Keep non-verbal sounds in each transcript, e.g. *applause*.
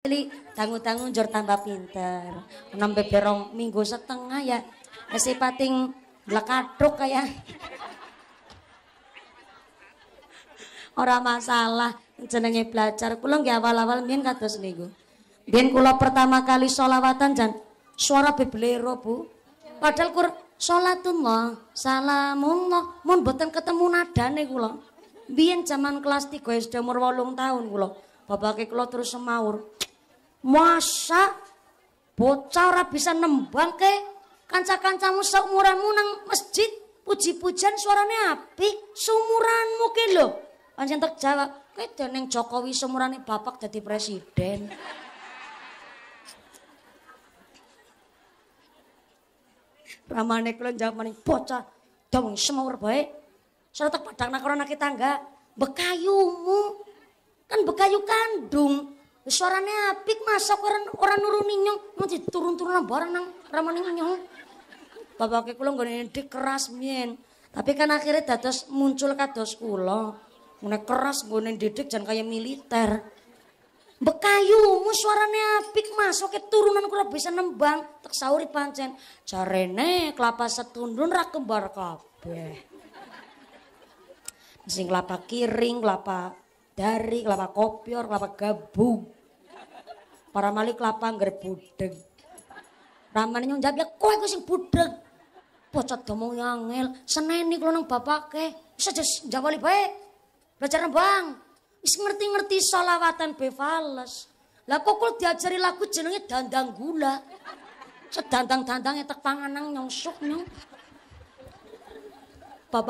Jadi tanggung-tanggung jor tambah pinter. Enam beberong minggu setengah ya. masih pating blekaduk kayak. Orang masalah jenenge belajar. Kula nggak awal-awal mbiyen nih niku. Bian kulau pertama kali sholawatan dan suara bebelero, Bu. Padahal kur sholatullah, salamullah, mun boten ketemu nadane kula. Bian zaman kelas 3 SD umur 8 tahun kula. Bapak kulau terus semaur. Masa bocah ora bisa nembang ke kanca-kancamu seumuranmu nang masjid puji-pujian suaranya api seumuranmu ke lo pancen tak jawab kowe dening Jokowi sumurane bapak jadi presiden Ramane kula jawab maning bocah dong semua berbaik Soalnya tak padang nak kita enggak bekayumu kan bekayu kandung suaranya apik masa orang orang nurunin nyong nanti turun turun barang nang ramon nyong bapak kula gak dik keras mien tapi kan akhirnya datos muncul kados kulo mulai keras nggone didik jangan kayak militer Bekayu, mu suaranya apik masuk ke turunan kurang bisa nembang tak sauri pancen carene kelapa setundun rak kembar kabeh sing kelapa kiring kelapa dari, kelapa kopior, kelapa gabung. Para malik kelapa ngger budeg. Ramane nyunjap ya kowe iku sing budeg? Pucat domong angel, seneni kalau nang bisa jauh jawali baik, Belajar nembang. Wis ngerti-ngerti solawatan befales. Lah kok kul diajari lagu jenenge dandang gula. Sedandang-dandang tek panganang nyong suk nyong.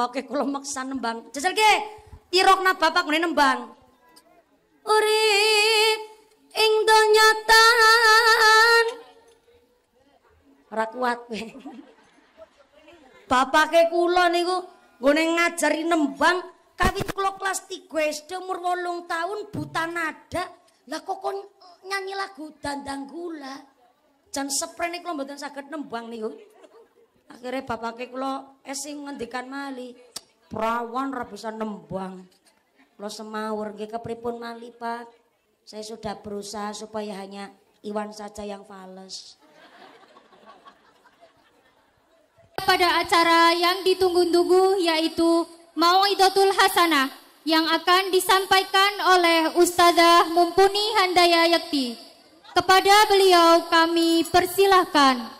ke kalau maksa nembang. Jajal ke, tirokna bapak ngene nembang. urip ing donya tan ora kuat kowe bapake kula niku nggone ngajari nembang kawit kula kelas 3 umur 8 tahun buta nada lah kok nyanyi lagu dandang gula jan sprene kula mboten saged nembang niku akhirnya bapake kula esing ngendikan mali prawan rebusan nembang Lo semawur nggih kepripun mali, Pak? Saya sudah berusaha supaya hanya Iwan saja yang fales. Pada acara yang ditunggu-tunggu yaitu Mauidatul Hasanah yang akan disampaikan oleh Ustazah Mumpuni Handaya Yakti. Kepada beliau kami persilahkan.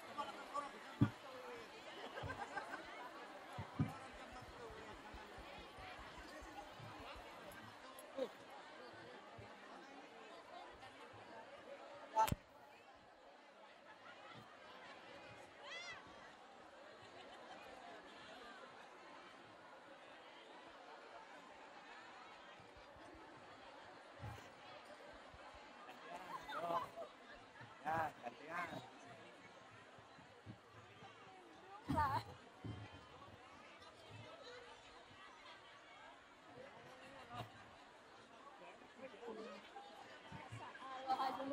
Mek,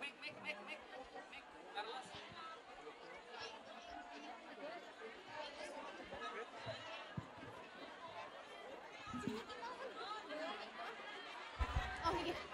mek, mek, mek, Oh, yeah.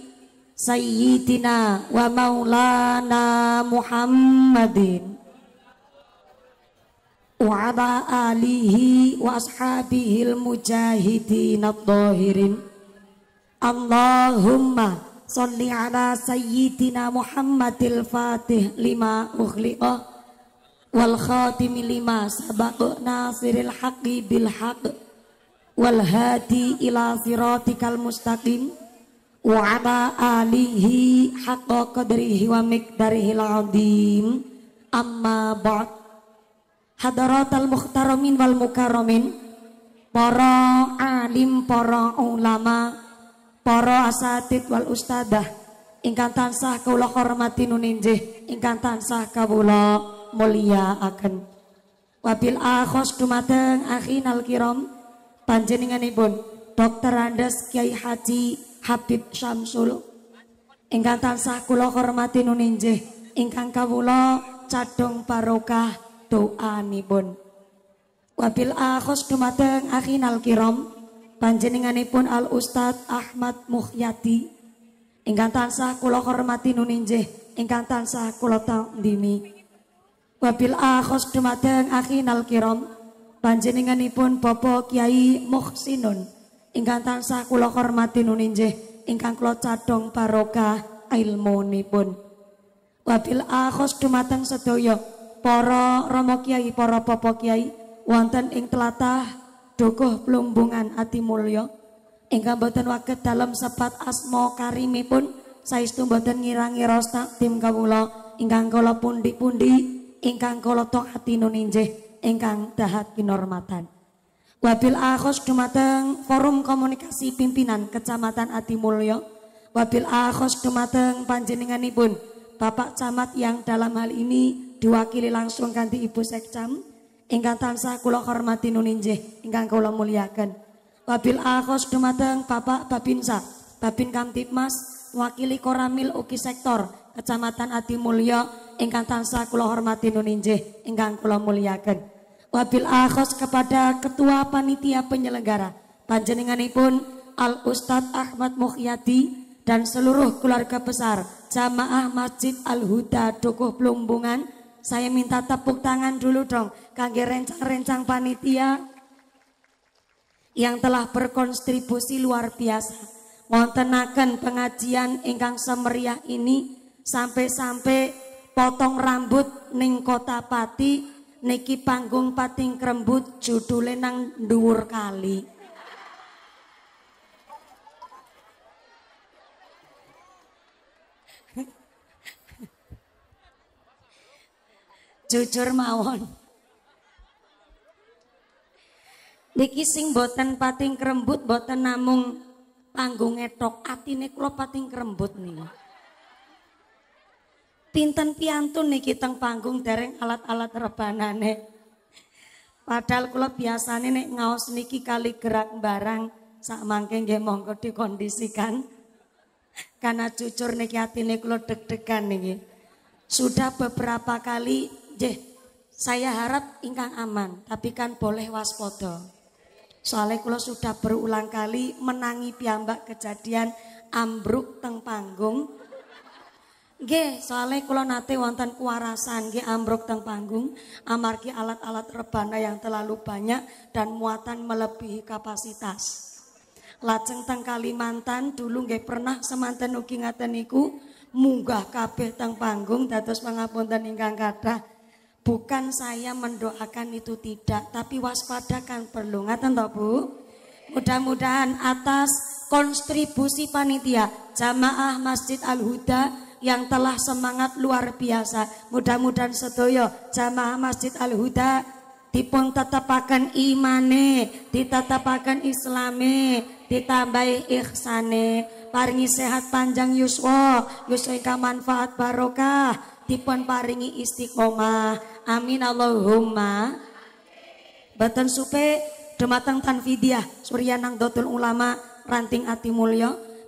Sayyidina wa maulana Muhammadin Wa ala alihi wa ashabihi al-mujahidin al-tahirin Allahumma salli ala sayyidina Muhammadil Fatih lima mukhli'a Wal khatim lima sabaku nasiril haqi bil Wal hadi ila siratikal mustaqim wa ala alihi haqqa qadrihi wa miqdarihil azim amma ba'd hadaratal muhtaramin wal mukarramin para alim para ulama para asatid wal ustadah ingkang tansah kula hormati nuninjih ingkang tansah mulia akan, wabil akhos dumateng akhinal kiram panjenenganipun Dr. Andes Kiai Haji Habib Syamsul ingkang tansah kula hormati nuninjih ingkang kawula cadhong barokah doanipun wabil akhos dumateng akhinal kiram panjenenganipun al ustad Ahmad Muhyati ingkang tansah kula hormati nuninjih ingkang tansah kula tandimi wabil akhos dumateng akhinal kiram panjenenganipun Bapak Kiai Muhsinun ingkang tansah kula hormati nuninjih ingkang kula cadhong barokah ilmunipun wabil akhos dumateng sedaya para rama kiai para papa kiai wonten ing telatah dukuh plumbungan ati mulya ingkang boten waget dalam sepat asma karimipun saestu boten ngirangi-ngiros tim kawula ingkang kala pundi-pundi ingkang kala ati nuninjih ingkang dahat kinormatan Wabil akhos dumateng forum komunikasi pimpinan Kecamatan Atimulyo. Wabil akhos dumateng panjenenganipun Bapak Camat yang dalam hal ini diwakili langsung ganti Ibu Sekcam ingkang tansah kula hormati nuninjih ingkang kula Muliakan. Wabil akhos dumateng Bapak Babinsa, Babin Kamtipmas, wakili Koramil Uki Sektor Kecamatan Atimulyo ingkang tansah kula hormati nuninjih ingkang kula Muliakan wabil Ahos kepada ketua panitia penyelenggara panjenenganipun Al Ustadz Ahmad Mukhyati dan seluruh keluarga besar Jamaah Masjid Al Huda Dukuh Plumbungan saya minta tepuk tangan dulu dong kangge rencang-rencang panitia yang telah berkontribusi luar biasa ngontenaken pengajian ingkang semeriah ini sampai-sampai potong rambut ning kota Pati niki panggung pating krembut judule nang dhuwur kali. Jujur mawon. Niki sing boten pating krembut boten namung panggung etok atine kula pating krembut nih pinten piantun nih kita panggung dereng alat-alat rebanane. Padahal kula biasane nek ngaos niki kali gerak barang sak mangke nggih monggo dikondisikan. Karena jujur niki atine kula deg-degan nih. Sudah beberapa kali nggih saya harap ingkang aman, tapi kan boleh waspada. Soalnya kula sudah berulang kali menangi piyambak kejadian ambruk teng panggung Nggih, soalnya kalau nate wonten kuarasan nggih ambruk teng panggung amargi alat-alat rebana yang terlalu banyak dan muatan melebihi kapasitas. Lajeng teng Kalimantan dulu nggih pernah semanten ugi ngaten niku munggah kabeh teng panggung dados pangapunten ingkang kata. Bukan saya mendoakan itu tidak, tapi waspada kan perlu. Ngaten to, Bu? Mudah-mudahan atas kontribusi panitia Jamaah Masjid Al-Huda yang telah semangat luar biasa. Mudah-mudahan sedoyo jamaah Masjid Al Huda dipun tetepaken imane, ditetepaken islame, ditambahi ihsane, paringi sehat panjang yuswa, yuswa ingkang manfaat barokah, dipun paringi istiqomah. Amin Allahumma. Batan supe dematang tanfidiah suryanang dotul ulama ranting ati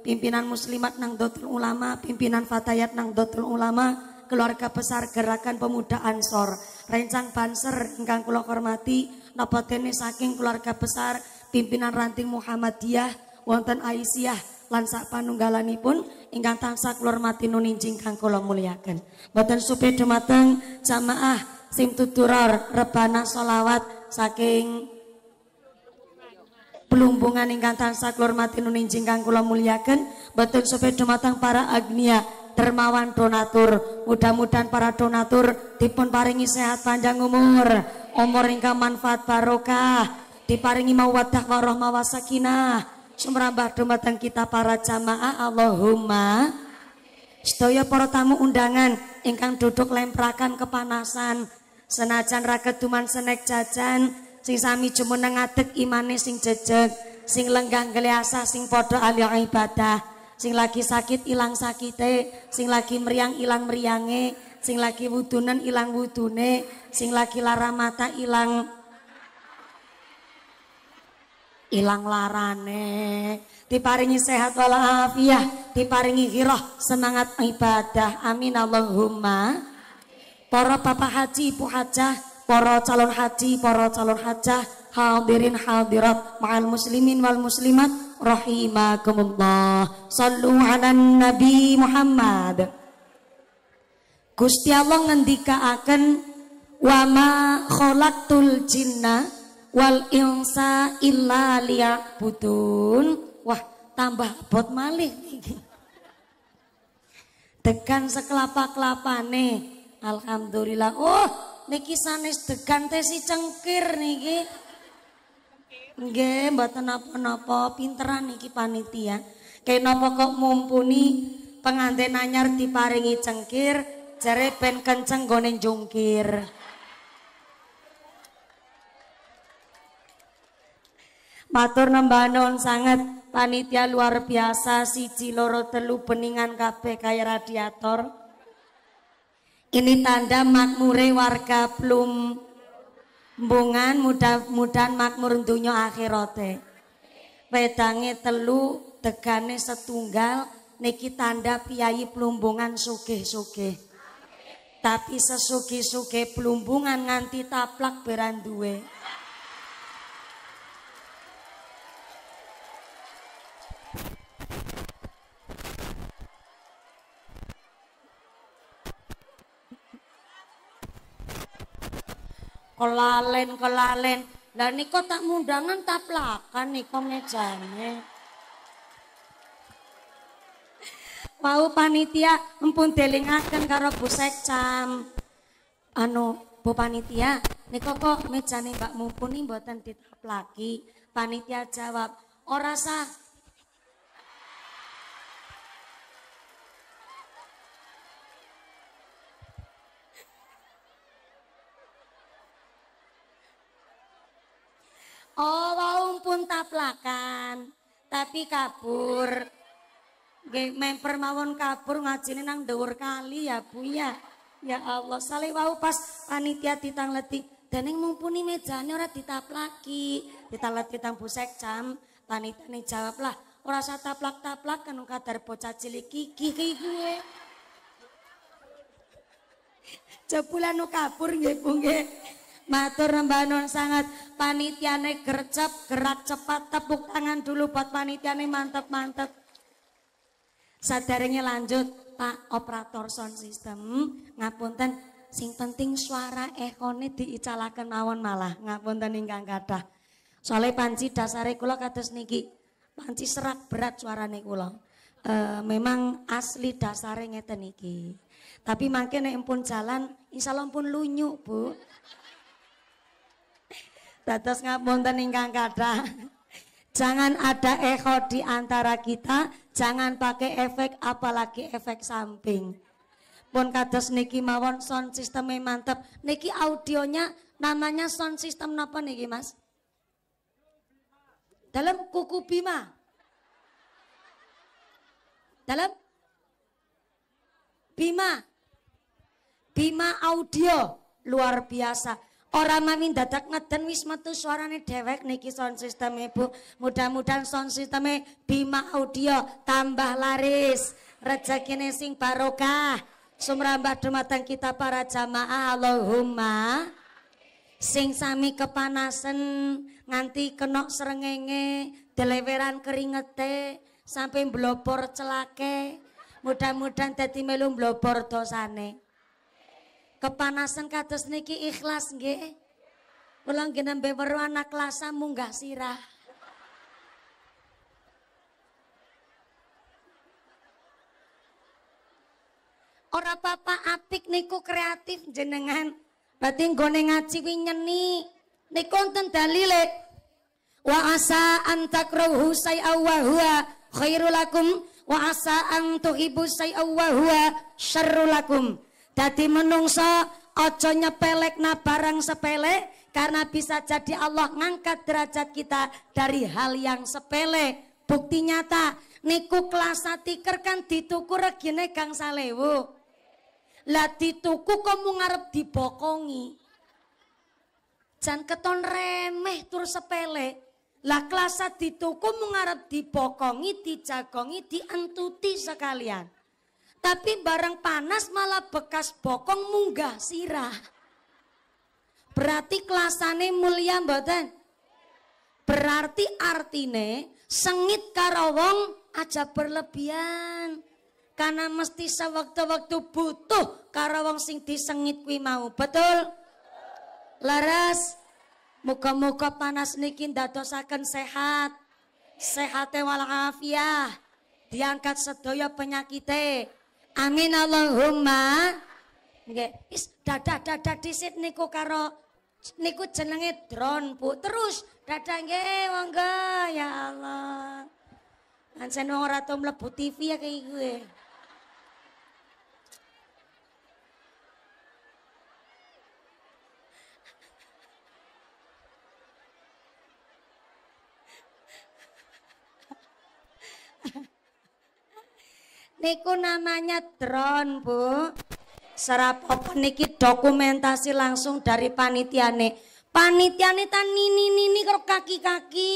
pimpinan muslimat nang dotul ulama, pimpinan fatayat nang dotul ulama, keluarga besar gerakan pemuda ansor, rencang banser ingkang kula hormati, napa saking keluarga besar pimpinan ranting Muhammadiyah wonten Aisyah lansak Panunggalani pun, ingkang tangsa kula mati nuninjing kang kula muliakan, Mboten supaya dumateng jamaah sim tuturor rebana solawat saking Pelumbungan ingkang tansah kula hormati nuning kang kula mulyaken boten sepedo matang para agnia dermawan donatur mudah-mudahan para donatur dipun paringi sehat panjang umur umur ingkang manfaat barokah diparingi mawaddah warahmah wasakinah sumrambah dumateng kita para jamaah Allahumma sedaya para tamu undangan ingkang duduk lemprakan kepanasan senajan raket duman senek jajan sing sami jumeneng ngadeg imane sing cecek, sing lenggang geleasa sing padha alya ibadah sing lagi sakit ilang sakite sing lagi meriang ilang meriange sing lagi wudunan ilang wudune sing lagi lara mata ilang ilang larane diparingi sehat walafiah diparingi hiroh semangat ibadah amin Allahumma para bapak haji ibu hajah para calon haji, para calon hajah, hadirin hadirat, ma'al muslimin wal muslimat, rahimakumullah. Sallu ala Nabi Muhammad. Gusti Allah ngendikaaken wa ma khalaqtul jinna wal insa illa liya'budun. Wah, tambah bot malih Tekan sekelapa-kelapane. Alhamdulillah. Oh, niki sanes degan teh si cengkir niki. Nggih, mboten napa-napa, pinteran niki panitia. nopo kok mumpuni pengantin anyar diparingi cengkir, jare ben kenceng gone jungkir. Matur nembah nuwun panitia luar biasa si loro telu beningan kabeh kaya radiator. Ini tanda makmure warga Plum Bungan mudah-mudahan makmur dunya akhirate. Wedange telu degane setunggal niki tanda piyayi plumbungan suke-suke, Tapi sesuke-suke plumbungan nganti taplak beranduwe. duwe. kelalen kelalen lah niko tak mundangan taplakan niko mejane mau panitia empun delingaken karo Bu Sekcam anu Bu panitia niko kok mejane mumpuni Mumpuni mboten ditaplaki panitia jawab ora sah Oh, pun taplakan, tapi kabur. Nggih, memper mawon kabur ngajine nang dhuwur kali ya, Bu ya. Ya Allah, saleh wau pas panitia Dan yang mumpuni mejanya orang ditaplaki. Ditangleti tang Bu Sekjam, panitane jawab lah, ora usah taplak-taplak kan kadar bocah cilik kiki kiki kuwe. Jebulan kabur nggih Bu Matur nembanon sangat panitiane gercep, gerak cepat, tepuk tangan dulu buat panitiane mantep-mantep. sadarnya lanjut, Pak operator sound system, ngapunten sing penting suara ekone diicalakan mawon malah ngapunten ingkang kata. Soalnya panci dasare kula kados niki. Panci serat berat suarane kula. E, memang asli dasare ngeten niki Tapi makin nek pun jalan allah pun lunyuk Bu. Dados ngapunten ingkang kata *laughs* Jangan ada echo di antara kita, jangan pakai efek apalagi efek samping. Pun kados niki mawon sound system mantep. Niki audionya namanya sound system napa niki Mas? Dalam kuku Bima. Dalam Bima. Bima audio luar biasa. Orang mami dadak ngeden wis metu suarane dewek niki sound system Ibu. E, Mudah-mudahan sound systeme Bima Audio tambah laris, rezekine sing barokah. Sumrambah dumateng kita para jamaah Allahumma. Sing sami kepanasan nganti kenok serengenge, deleweran keringete, sampai blopor celake. Mudah-mudahan dadi melum blopor dosane. Kepanasan kados niki ikhlas nggih. Kula nggih nembe weruh anak lasa munggah sirah. Ora papa apik niku kreatif jenengan. Berarti nggone ngaji wi nyeni. Niku wonten dalile. Wa asa antakruhu takrahu say'a wa huwa khairulakum wa asa antuhibu tuhibbu say'a wa huwa syarrulakum. Dadi menungsa ojo nyepelek na barang sepele karena bisa jadi Allah ngangkat derajat kita dari hal yang sepele. Bukti nyata niku kelas tiker kan dituku regine Kang Salewu. Lah dituku kamu ngarep dibokongi. Jan keton remeh tur sepele. Lah kelas dituku mengarep dibokongi, dijagongi, dientuti sekalian. Tapi barang panas malah bekas bokong munggah sirah. Berarti kelasane mulia mboten? Berarti artine sengit karo wong aja berlebihan. Karena mesti sewaktu-waktu butuh karo wong sing disengit kuwi mau. Betul? Laras. muka-muka panas niki ndadosaken sehat. Sehate walafiat. Diangkat sedaya penyakite. Amin Allahumma. Nggih, wis dadah-dadah disit niku karo niku jenenge drone, Bu. Terus dadah nggih monggo ya Allah. Ansen wong ora tau mlebu TV ya kayak gue. niku namanya drone bu serapopo niki dokumentasi langsung dari panitia nih. Panitia nih tan nini nini karo kaki kaki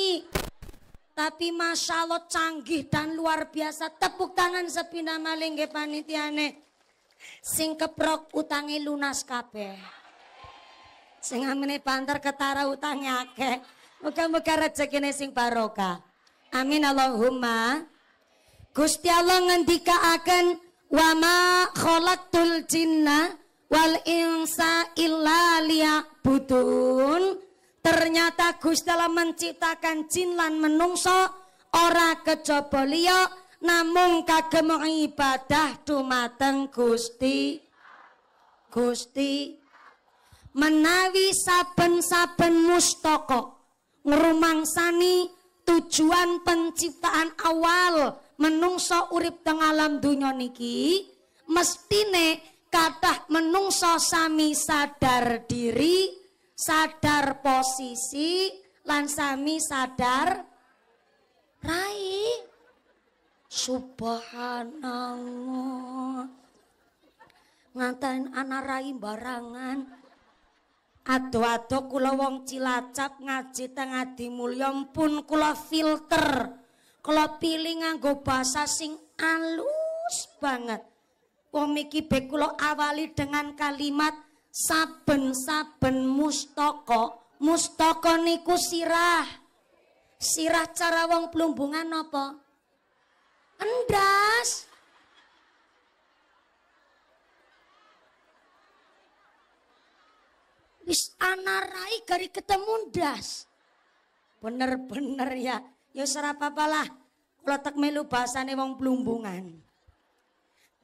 tapi masya Allah canggih dan luar biasa tepuk tangan sepina maling ke nih. sing keprok utangi lunas kabeh sing amene banter ketara utangnya akeh muka muga rezekine sing barokah amin Allahumma Gusti Allah ngendikaaken wama khalaqtul jinna wal insa illa liya'budun ternyata Gusti Allah menciptakan jin lan menungso ora kejaba liya namung kagem ibadah dumateng Gusti Gusti menawi saben-saben mustoko ngrumangsani tujuan penciptaan awal menungso urip teng alam donya niki mestine kathah menungso sami sadar diri, sadar posisi lan sami sadar rai. Subhanallah. ngatain anak rai barangan. Ado-ado kula wong Cilacap ngaji teng Adi Mulya pun kula filter. Kalau pilih nganggo basa sing alus banget. Wong iki bekulo awali dengan kalimat saben-saben mustoko, mustoko niku sirah. Sirah cara wong pelumbungan apa? Endas. Wis anarai gari ketemu endas, Bener-bener ya. Ya serah papalah. Kalau tak melu bahasane wong pelumbungan.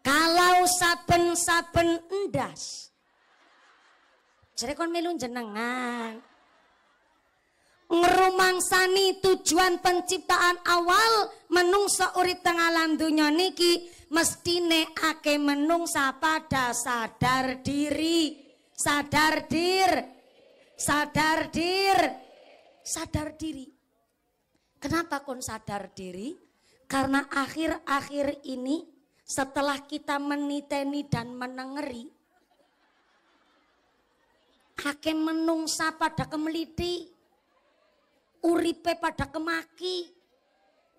Kalau saben-saben endas. Jadi kon melu jenengan. sani tujuan penciptaan awal menungsa seurit tengah alam niki mestine ake menungsa pada sadar diri, sadar dir, sadar dir, sadar diri. Kenapa kon sadar diri? Karena akhir-akhir ini setelah kita meniteni dan menengeri, hakim menungsa pada kemeliti, uripe pada kemaki,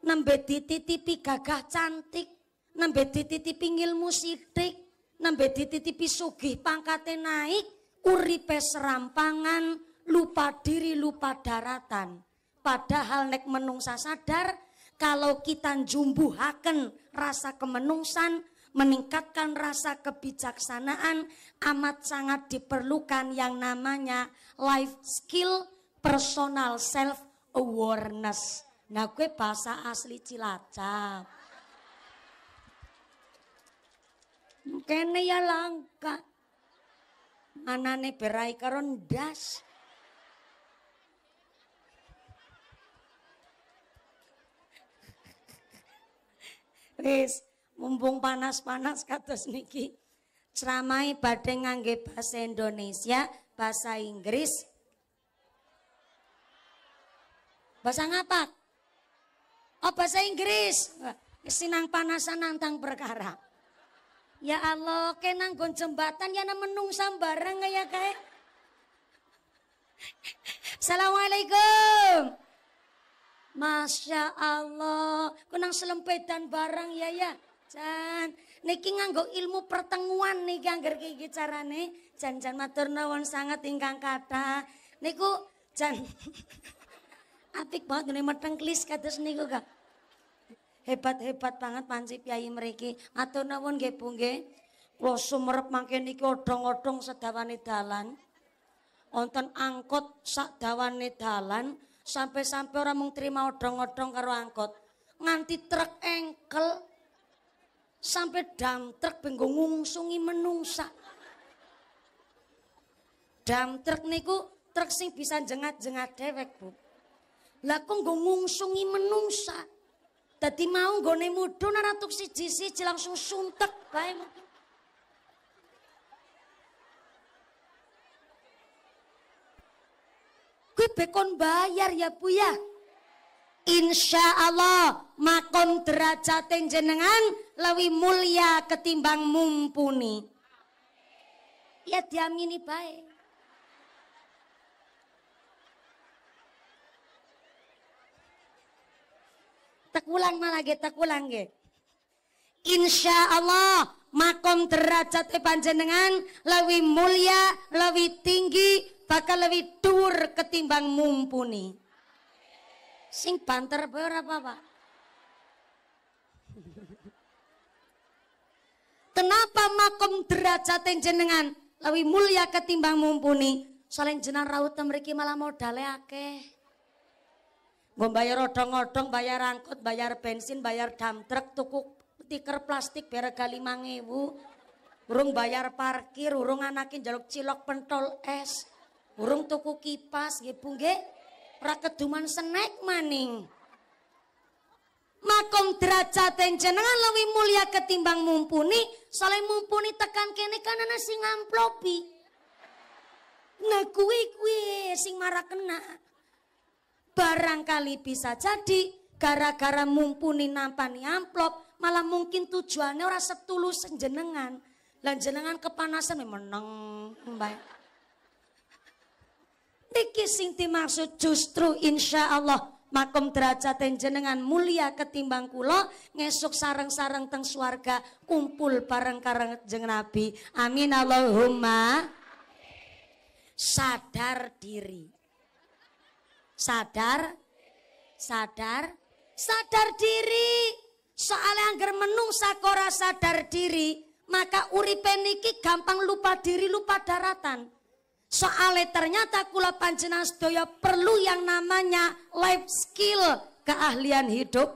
nembe dititipi gagah cantik, nembe dititipi ngilmu sidik, nembe dititipi sugih pangkate naik, uripe serampangan, lupa diri, lupa daratan padahal nek menungsa sadar kalau kita jumbuhaken rasa kemenungsan meningkatkan rasa kebijaksanaan amat sangat diperlukan yang namanya life skill personal self awareness. Nah gue bahasa asli Cilacap. Kene ya langka. Anane berai karo ndas. Wis, mumpung panas-panas kados niki. Ceramai badhe ngangge bahasa Indonesia, bahasa Inggris. Bahasa ngapa? Oh, bahasa Inggris. Sinang panasan nantang perkara. Ya Allah, kenang gon jembatan ya nang menung sambarang ya kae. Assalamualaikum. Masya Allah, nang selempetan barang ya ya. Jan, niki nganggo ilmu pertenguan niki angger iki carane. Jan jan matur nuwun sangat ingkang kata. Niku jan *laughs* apik banget nih mateng klis kados niku gak. Hebat-hebat banget panci piayi mereka, Matur nuwun nggih Bu nggih. Kula sumerep mangke niki odong-odong sedawane dalan. Wonten angkot sak dawane dalan. Sampai-sampai orang mau terima odong-odong karo angkot. Nganti truk engkel. Sampai dam truk benggo ngungsungi menungsa. Dam truk niku truk sing bisa jengat-jengat dewek, Bu. Lah kok nggo ngungsungi menungsa. tadi mau gone mudun ora tuk siji-siji langsung suntek bae. gue bekon bayar ya bu ya Insya Allah makom derajatin jenengan lebih mulia ketimbang mumpuni. Ya diamini baik. Tekulang malah ge, tekulang ge. Insya Allah makom derajat panjenengan lebih mulia, lebih tinggi, bakal lebih dur ketimbang mumpuni. Sing banter berapa pak? Kenapa makom derajat jenengan lebih mulia ketimbang mumpuni? Soalnya jenar raut mereka malah modal akeh. Gue bayar odong-odong, bayar angkut, bayar bensin, bayar dam truk, tuku tikar plastik berga lima ngewu. Urung bayar parkir, urung anakin jaluk cilok pentol es. Urung tuku kipas nggih Bu nggih. Ora keduman snack maning. Makom derajate jenengan lebih mulia ketimbang mumpuni, soalnya mumpuni tekan kene kan ana sing ngamplopi. Nah kuwi sing marah kena. Barangkali bisa jadi gara-gara mumpuni nampani amplop, malah mungkin tujuannya ora setulus jenengan. Lan jenengan kepanasan meneng, mbak. Tiki sinti maksud justru insya Allah makom derajat jenengan mulia ketimbang kula ngesuk sarang-sarang teng suarga kumpul bareng karang jeng Nabi. Amin Allahumma. Sadar diri. Sadar sadar sadar diri. Soalnya angger germenung sakora sadar diri, maka uripe niki gampang lupa diri, lupa daratan. Soale ternyata kula panjenengan sedaya perlu yang namanya life skill, keahlian hidup,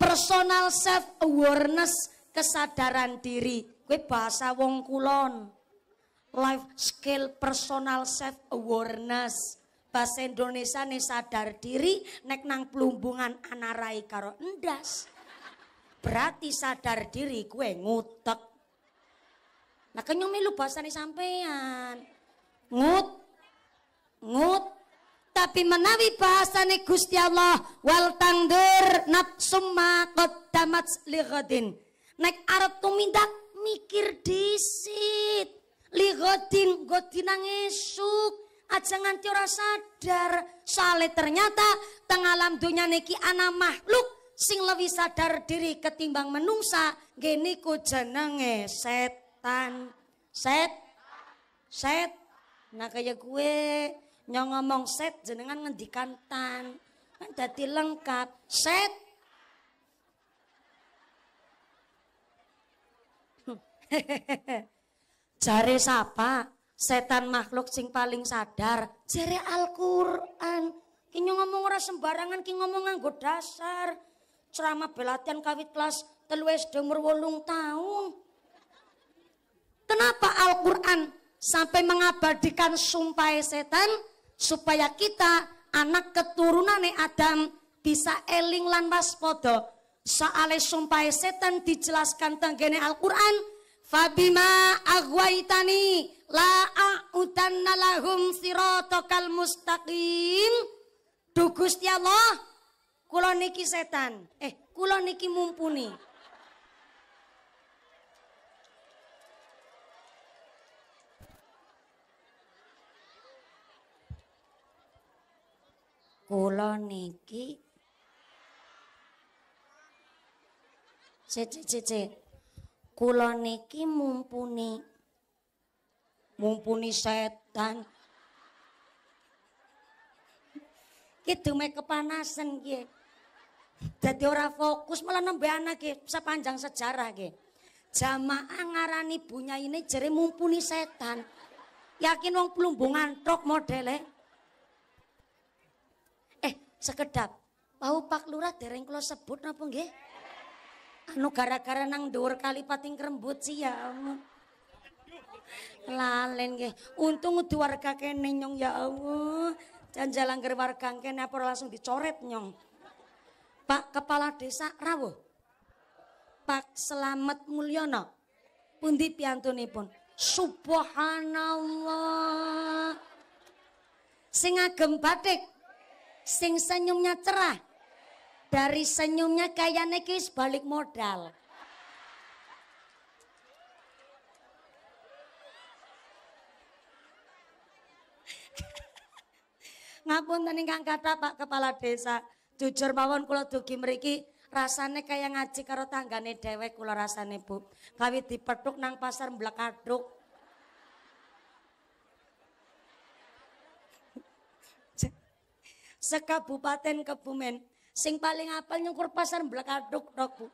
personal self awareness, kesadaran diri. Gue bahasa wong kulon. Life skill personal self awareness. Bahasa Indonesia nih sadar diri, nek nang pelumbungan anarai karo endas. Berarti sadar diri gue ngutek. Nah kenyumi lu bahasa nih sampean ngut ngut tapi menawi bahasane Gusti Allah wal tangdur kot qaddamat lighadin nek arep tumindak mikir disit lighadin godinang esuk aja nganti ora sadar soalnya ternyata teng alam dunia niki ana makhluk sing lebih sadar diri ketimbang menungsa gini ku jenenge setan set set Nah kayak gue nyong ngomong set jenengan ngendikan tan. Kan jadi lengkap. Set. *laughs* Jare siapa Setan makhluk sing paling sadar. Jare Al-Qur'an. Ki ngomong ora sembarangan ki ngomong nganggo dasar. Ceramah belatian kawit kelas telu SD umur 8 tahun. Kenapa Al-Qur'an sampai mengabadikan sumpah setan supaya kita anak keturunan Adam bisa eling lan waspada soale sumpah setan dijelaskan tenggene Al-Quran Fabima agwaitani la a'udanna lahum sirotokal mustaqim Dugusti Allah kula niki setan eh kula niki mumpuni kula niki Cece kula niki mumpuni mumpuni setan ki dume kepanasan ki jadi orang fokus malah nembe anak ki sepanjang sejarah ki jamaah ngarani punya ini jadi mumpuni setan yakin wong pelumbungan trok modelnya? sekedap. bau Pak Lurah dereng kula sebut napa nggih? Anu gara-gara nang dhuwur kali pating krembut sih ya allah, Lalen nggih. Untung kudu warga kene nyong ya Allah. Janjal jalan warga kene apa langsung dicoret nyong. Pak Kepala Desa Rawo, Pak Selamat Mulyono. Pundi piantunipun Subhanallah. Sing agem batik sing senyumnya cerah. Dari senyumnya kayak nekis balik modal. Ngapunten ingkang kata Pak Kepala Desa, jujur mawon kula dugi meriki rasane kayak ngaji karo tanggane dewek kula rasane Bu. Kawi dipethuk nang pasar mblekaduk sekabupaten Kebumen. Sing paling apal nyungkur pasar blekaduk dok Bu.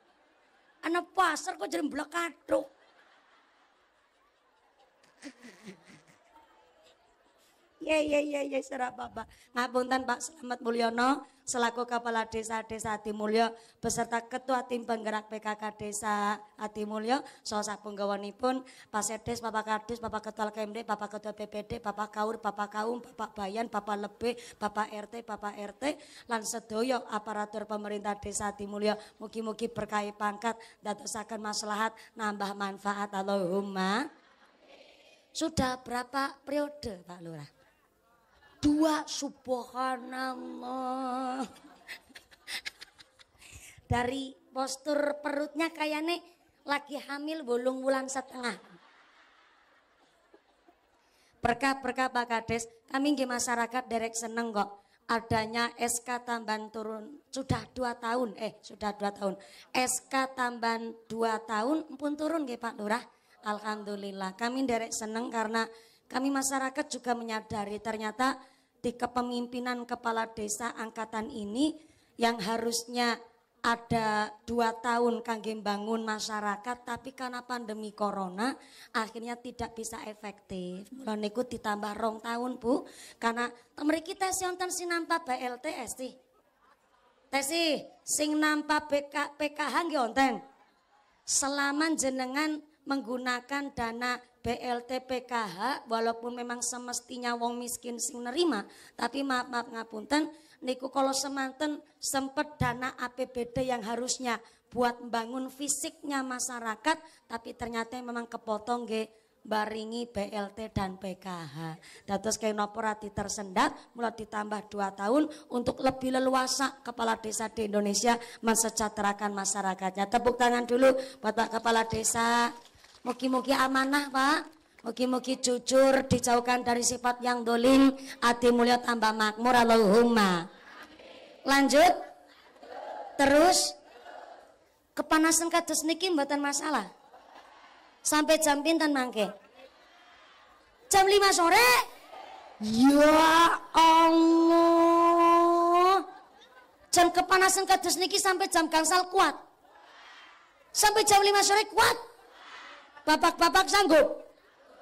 Ana pasar kok jadi blekaduk. Iya, iya, iya, iya, serak Bapak. Ngapunten Pak Selamat Mulyono, selaku Kepala Desa Desa Ati Mulyo, beserta Ketua Tim Penggerak PKK Desa Ati Mulyo, penggawani pun Pak Sedes, Bapak Kades, Bapak Ketua KMD, Bapak Ketua PPD, Bapak Kaur, Bapak Kaum, Bapak Bayan, Bapak Lebe, Bapak RT, Bapak RT, lan sedoyo aparatur pemerintah Desa Ati Mulyo, mugi-mugi berkait pangkat, usahakan maslahat, nambah manfaat, Allahumma. Sudah berapa periode Pak Lurah? dua subhanallah *laughs* dari postur perutnya kayaknya lagi hamil bolong bulan setengah berkah-berkah Pak Kades kami di masyarakat derek seneng kok adanya SK tambahan turun sudah dua tahun eh sudah dua tahun SK tambahan dua tahun pun turun nggih Pak Lurah Alhamdulillah kami derek seneng karena kami masyarakat juga menyadari ternyata di kepemimpinan kepala desa angkatan ini yang harusnya ada dua tahun kangge bangun masyarakat tapi karena pandemi corona akhirnya tidak bisa efektif mulai niku ditambah rong tahun bu karena temeriki tes yonten sinampa BLTS sih tesi sing nampa BK, eh, PKH nggih selama jenengan menggunakan dana BLT PKH walaupun memang semestinya wong miskin sing nerima tapi maaf maaf ngapunten niku kalau semanten sempet dana APBD yang harusnya buat membangun fisiknya masyarakat tapi ternyata memang kepotong ge baringi BLT dan PKH. Datus noporati tersendat mulai ditambah dua tahun untuk lebih leluasa kepala desa di Indonesia mensejahterakan masyarakatnya. Tepuk tangan dulu buat Pak Kepala Desa. Mugi-mugi amanah Pak. Mugi-mugi jujur, dijauhkan dari sifat yang dolim, Adi mulia tambah makmur, Allahumma. Lanjut. Terus. Kepanasan kados niki mboten masalah. Sampai jam pintan mangke? Jam lima sore? Ya Allah. Jam kepanasan kados niki sampai jam gangsal kuat. Sampai jam lima sore kuat. Bapak-bapak sanggup?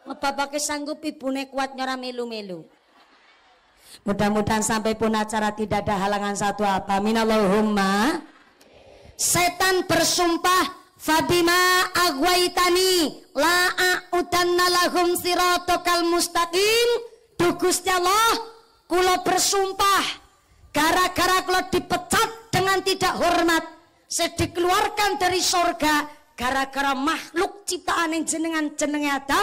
Bapaknya sanggup, ibunya kuat nyora melu-melu. Mudah-mudahan sampai pun acara tidak ada halangan satu apa. Minallahumma. Setan bersumpah Fadima agwaitani la a'udanna lahum sirotokal mustaqim Dugusnya Allah Kulo bersumpah Gara-gara kulo dipecat dengan tidak hormat Saya dikeluarkan dari sorga gara-gara makhluk ciptaan yang jenengan jenenge Adam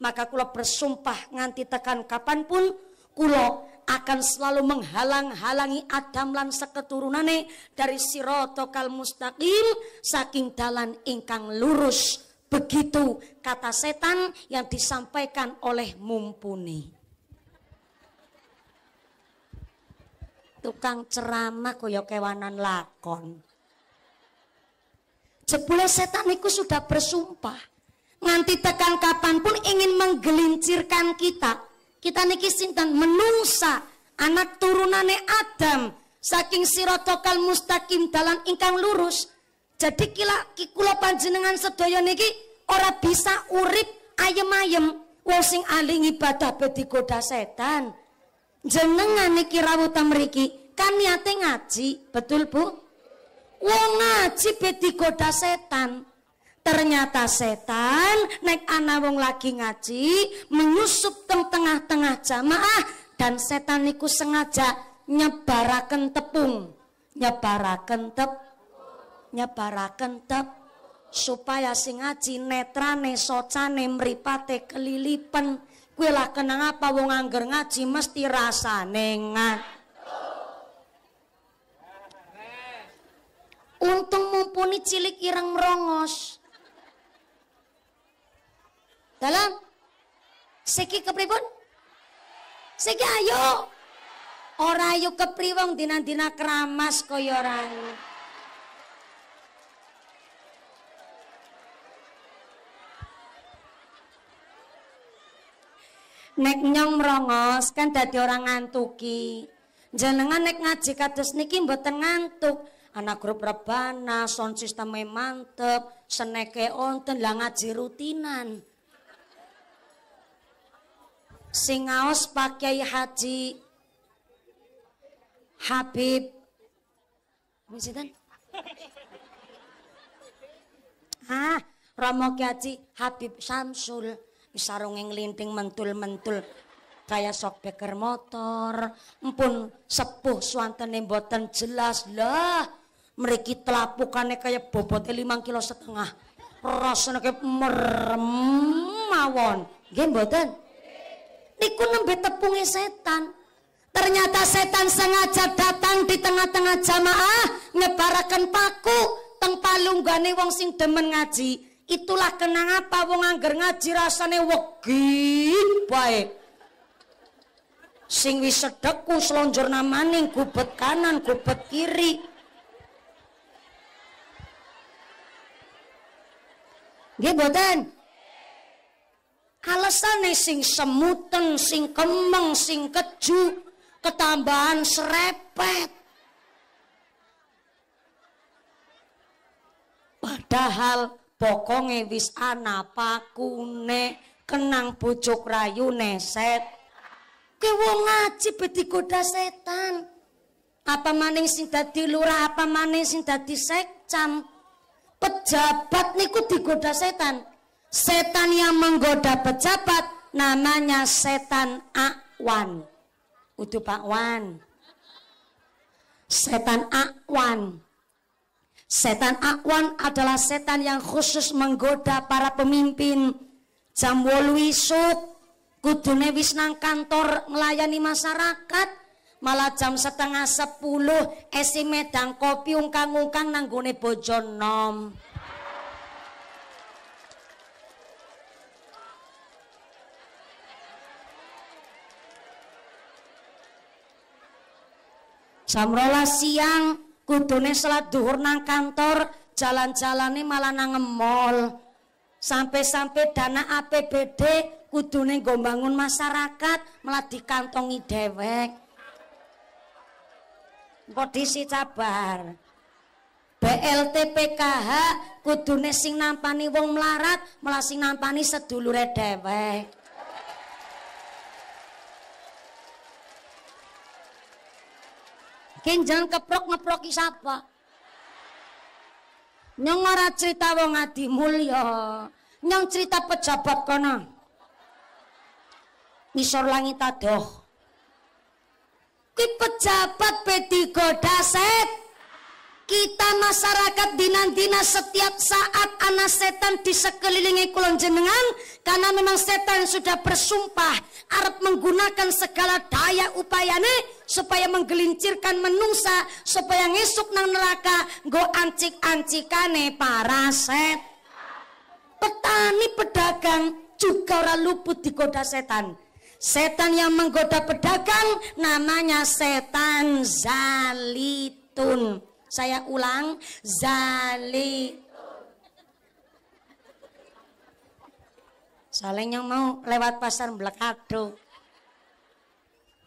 maka kula bersumpah nganti tekan kapanpun kula akan selalu menghalang-halangi Adam lan seketurunane dari sirotokal mustaqim saking dalan ingkang lurus begitu kata setan yang disampaikan oleh mumpuni tukang ceramah kaya kewanan lakon Jebule setan itu sudah bersumpah. Nganti tekan kapanpun ingin menggelincirkan kita. Kita niki sinten menungsa anak turunane Adam saking sirotokal mustaqim dalan ingkang lurus. Jadi kila kikulo panjenengan sedoyo niki ora bisa urip ayem-ayem wong sing ibadah be digoda setan. Jenengan niki rawuh meriki kan niate ngaji, betul Bu? Wong ngaji peti digoda setan. Ternyata setan naik anak wong lagi ngaji menyusup teng tengah-tengah jamaah dan setan niku sengaja nyebaraken tepung, nyebaraken tep nyebaraken tep supaya sing ngaji netrane socane mripate kelilipen kuwi lah kenang apa wong angger ngaji mesti rasa ngaji Untung mumpuni cilik ireng merongos. Dalam. seki kepribun seki ayo. Ora ayo kepriwong dinantina dina keramas koyoran Nek nyong merongos kan dadi orang ngantuki. Jenengan nek ngaji kados niki mboten ngantuk anak grup rebana, sound sistemnya e mantep, seneke onten lah ngaji rutinan. Singaos pakai haji Habib Sinten? ah Romo Kiaji Habib Samsul sarunge linting mentul-mentul kaya sok beker motor empun sepuh suantene mboten jelas lah mereka telapukannya kayak bobotnya lima kilo setengah rasanya kayak meremawon, mawon niku nembe tepunge setan ternyata setan sengaja datang di tengah-tengah jamaah ngebarakan paku teng palunggane wong sing demen ngaji itulah kenang apa wong angger ngaji rasane wegi baik sing wis sedek ku namaning gubet kanan gubet kiri Nggih alasan Alesane sing semuten, sing kemeng, sing keju, ketambahan serepet. Padahal bokonge wis ana pakune kenang pucuk rayu neset. Ki wong ngaji be digoda setan. Apa maning sing dadi lurah, apa maning sing dadi sekcam pejabat niku digoda setan. Setan yang menggoda pejabat namanya setan akwan. Udu Pak Wan. Setan akwan. Setan akwan adalah setan yang khusus menggoda para pemimpin. Jam wolu isuk kudune wis nang kantor melayani masyarakat malah jam setengah sepuluh esi medang kopi ungkang-ungkang nanggone bojo nom jam rolas siang kudune selat duhur nang kantor jalan-jalane malah nang mall sampai-sampai dana APBD kudune gombangun masyarakat malah dikantongi dewek kodisi cabar BLT PKH, kudune sing nampani wong melarat malah sing nampani sedulure dhewek Kenjang keprok ngeprok isapa Nyong ora cerita wong adi mulia, Nyong cerita pejabat kono. Ngisor langit adoh ki pejabat P3 daset kita masyarakat dinantina setiap saat anak setan di sekelilingi kulon jenengan karena memang setan sudah bersumpah Arab menggunakan segala daya upayane supaya menggelincirkan menungsa supaya ngesuk nang neraka go ancik-ancikane para set petani pedagang juga ora luput digoda setan Setan yang menggoda pedagang namanya setan zalitun. Saya ulang, zalitun. Soalnya mau lewat pasar Blekado.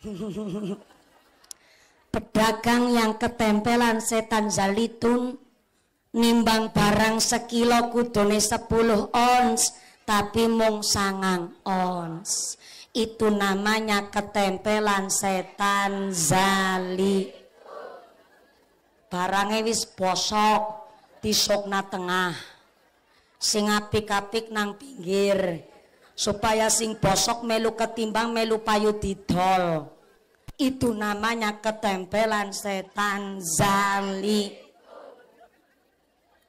*laughs* Pedagang yang ketempelan setan zalitun nimbang barang sekilo kudune 10 ons tapi mung sangang ons itu namanya ketempelan setan zali barangnya wis bosok sokna tengah sing apik-apik nang pinggir supaya sing bosok melu ketimbang melu payu didol itu namanya ketempelan setan zali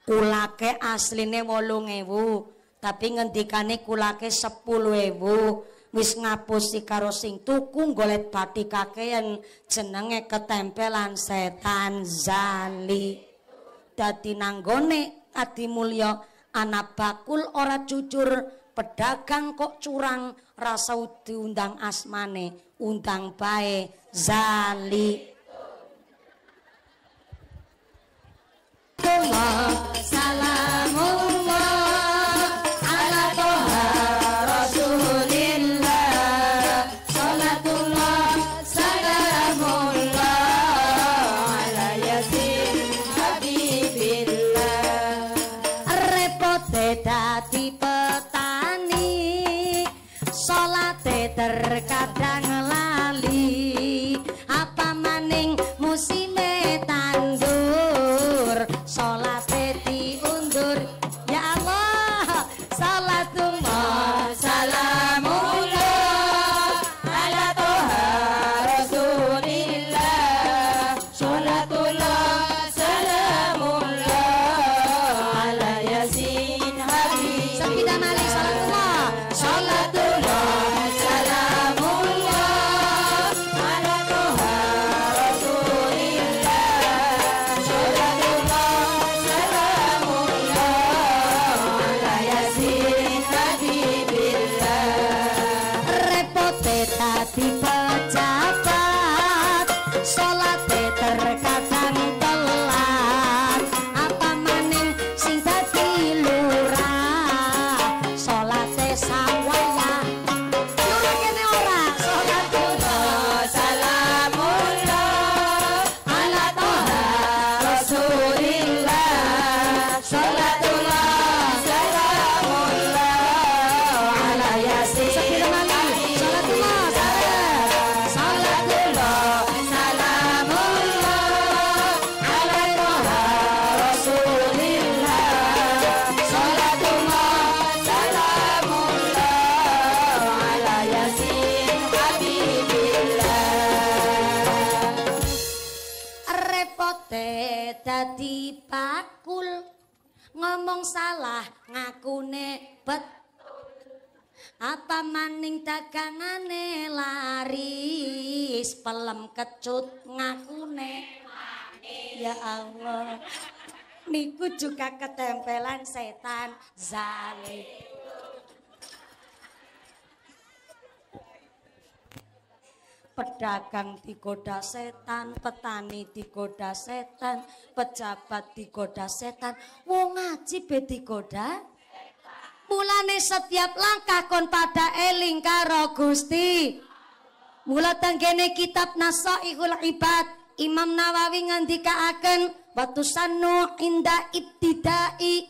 kulake aslinya wolung ewu tapi ngendikane kulake sepuluh ewu wis ngapusi karo sing tuku golet pati kakean jenenge ketempelan setan zali dadi nanggone adi mulya bakul ora jujur pedagang kok curang rasa diundang asmane undang bae zali ngakune bet apa maning dagangane laris pelem kecut ngakune ya Allah niku juga ketempelan setan zalim pedagang digoda setan, petani digoda setan, pejabat digoda setan, wong ngaji be digoda. Mulane setiap langkah kon pada eling karo Gusti. Mula tenggene kitab Nasaihul Ibad, Imam Nawawi ngendikaaken sanu inda ibtidai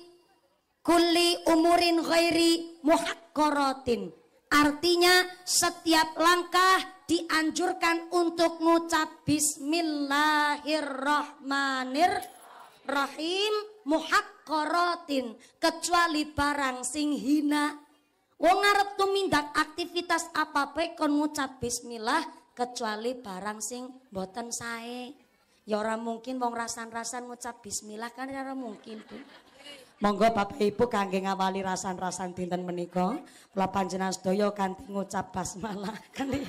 kulli umurin ghairi muhakkaratin. Artinya setiap langkah dianjurkan untuk ngucap bismillahirrahmanirrahim muhakkorotin kecuali barang sing hina wong ngarep tumindak aktivitas apa baik kon ngucap bismillah kecuali barang sing boten sae ya ora mungkin wong rasan-rasan ngucap bismillah kan ora mungkin Bu Monggo Bapak Ibu kangge ngawali rasan-rasan dinten menika kula panjenengan sedaya kanthi ngucap basmalah *laughs* kan ya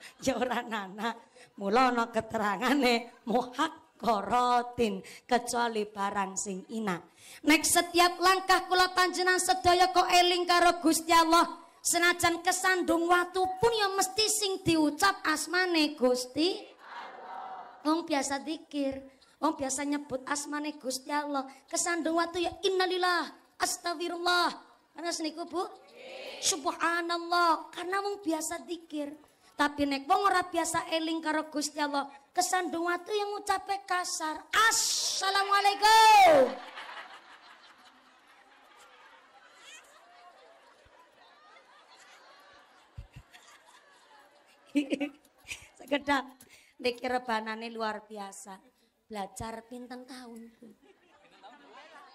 *laughs* ya ora anak. Mula ana keterangane muhak korotin kecuali barang sing ina. Nek setiap langkah kula panjenengan sedaya kok eling karo Gusti Allah, senajan kesandung watu pun ya mesti sing diucap asmane Gusti Om Wong biasa dikir, wong biasa nyebut asmane Gusti Allah, kesandung watu ya innalillah, astagfirullah. Karena seniku Bu, subhanallah, karena wong biasa dikir. Tapi nek wong ora biasa eling karo Gusti Allah, kesandung watu yang ngucape kasar. Assalamualaikum. *laughs* Sekedap niki rebanane luar biasa. Belajar pinten tahun.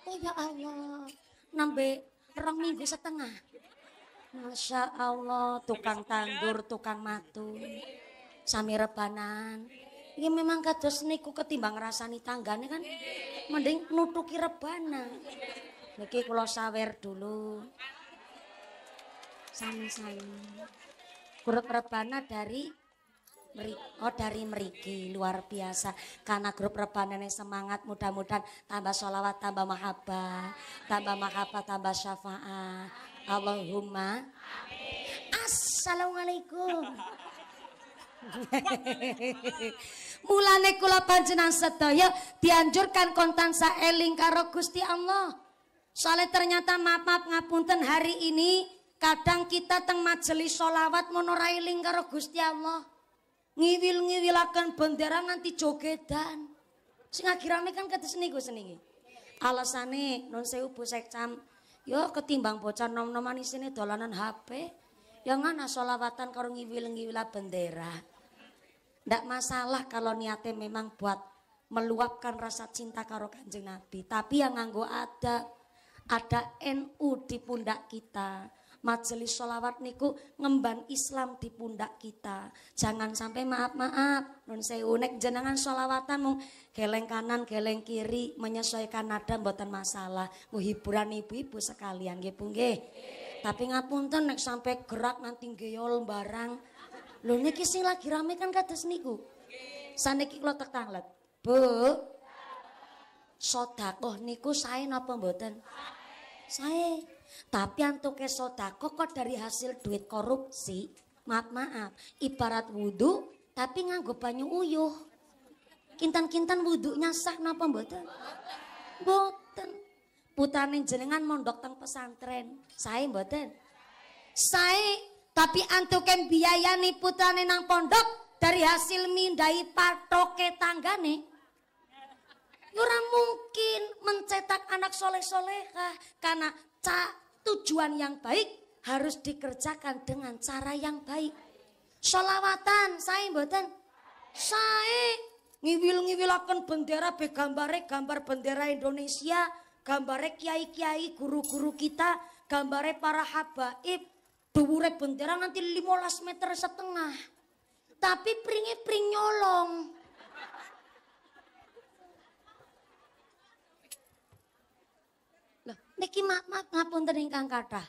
Oh ya Allah, nambe rong minggu setengah. Masya Allah, tukang tandur, tukang matu, sami rebanan. Ini memang kados niku ketimbang rasani tanggane kan, mending nutuki rebanan. Niki kulo sawer dulu. Sami-sami. Grup rebana dari Oh dari meriki luar biasa karena grup yang semangat mudah-mudahan tambah sholawat tambah mahabbah tambah mahabbah tambah syafaat Allahumma Assalamualaikum *laughs* Mulane kula panjenengan sedaya dianjurkan kontan saeling eling karo Gusti Allah. Soalnya ternyata maaf maaf ngapunten hari ini kadang kita teng majelis sholawat mono eling karo Gusti Allah. Ngiwil ngiwilakan bendera nanti jogedan. Sing akhirane kan kados niku seniki. Alasane non sewu bu sekcam Yo ketimbang bocah nom-noman isine dolanan HP. Yang mana sholawatan karo ngiwil-ngiwil bendera. Ndak masalah kalau niatnya memang buat meluapkan rasa cinta karo kanjeng Nabi. Tapi yang nganggo ada, ada NU di pundak kita majelis sholawat niku ngemban Islam di pundak kita. Jangan sampai maaf-maaf, non unek jenengan sholawatan mung geleng kanan, geleng kiri, menyesuaikan nada mboten masalah. Mau hiburan ibu-ibu sekalian nggih Bu nggih. Tapi ngapunten nek sampai gerak nanti geol barang. Lho niki sing lagi rame kan kados niku. Saniki kula tekanglet. Bu, Oh niku sae napa mboten? Sae. Tapi antuk sodako kok dari hasil duit korupsi, maaf-maaf, ibarat wudhu tapi nganggo banyu uyuh. Kintan-kintan wudhunya sah napa mboten? Mboten. Putane jenengan mondok teng pesantren. Sae mboten? Sae. Tapi antuken biayani putane nang pondok dari hasil mindai patoke tanggane. Ya Orang mungkin mencetak anak soleh-solehah karena cak tujuan yang baik harus dikerjakan dengan cara yang baik. Solawatan, saya buatan. Saya ngiwil ngiwilakan bendera be gambare gambar bendera Indonesia, gambare kiai-kiai guru-guru kita, gambare para habaib, dua bendera nanti 15 meter setengah. Tapi pringi pring nyolong. Niki maaf ngapun teringkang kata.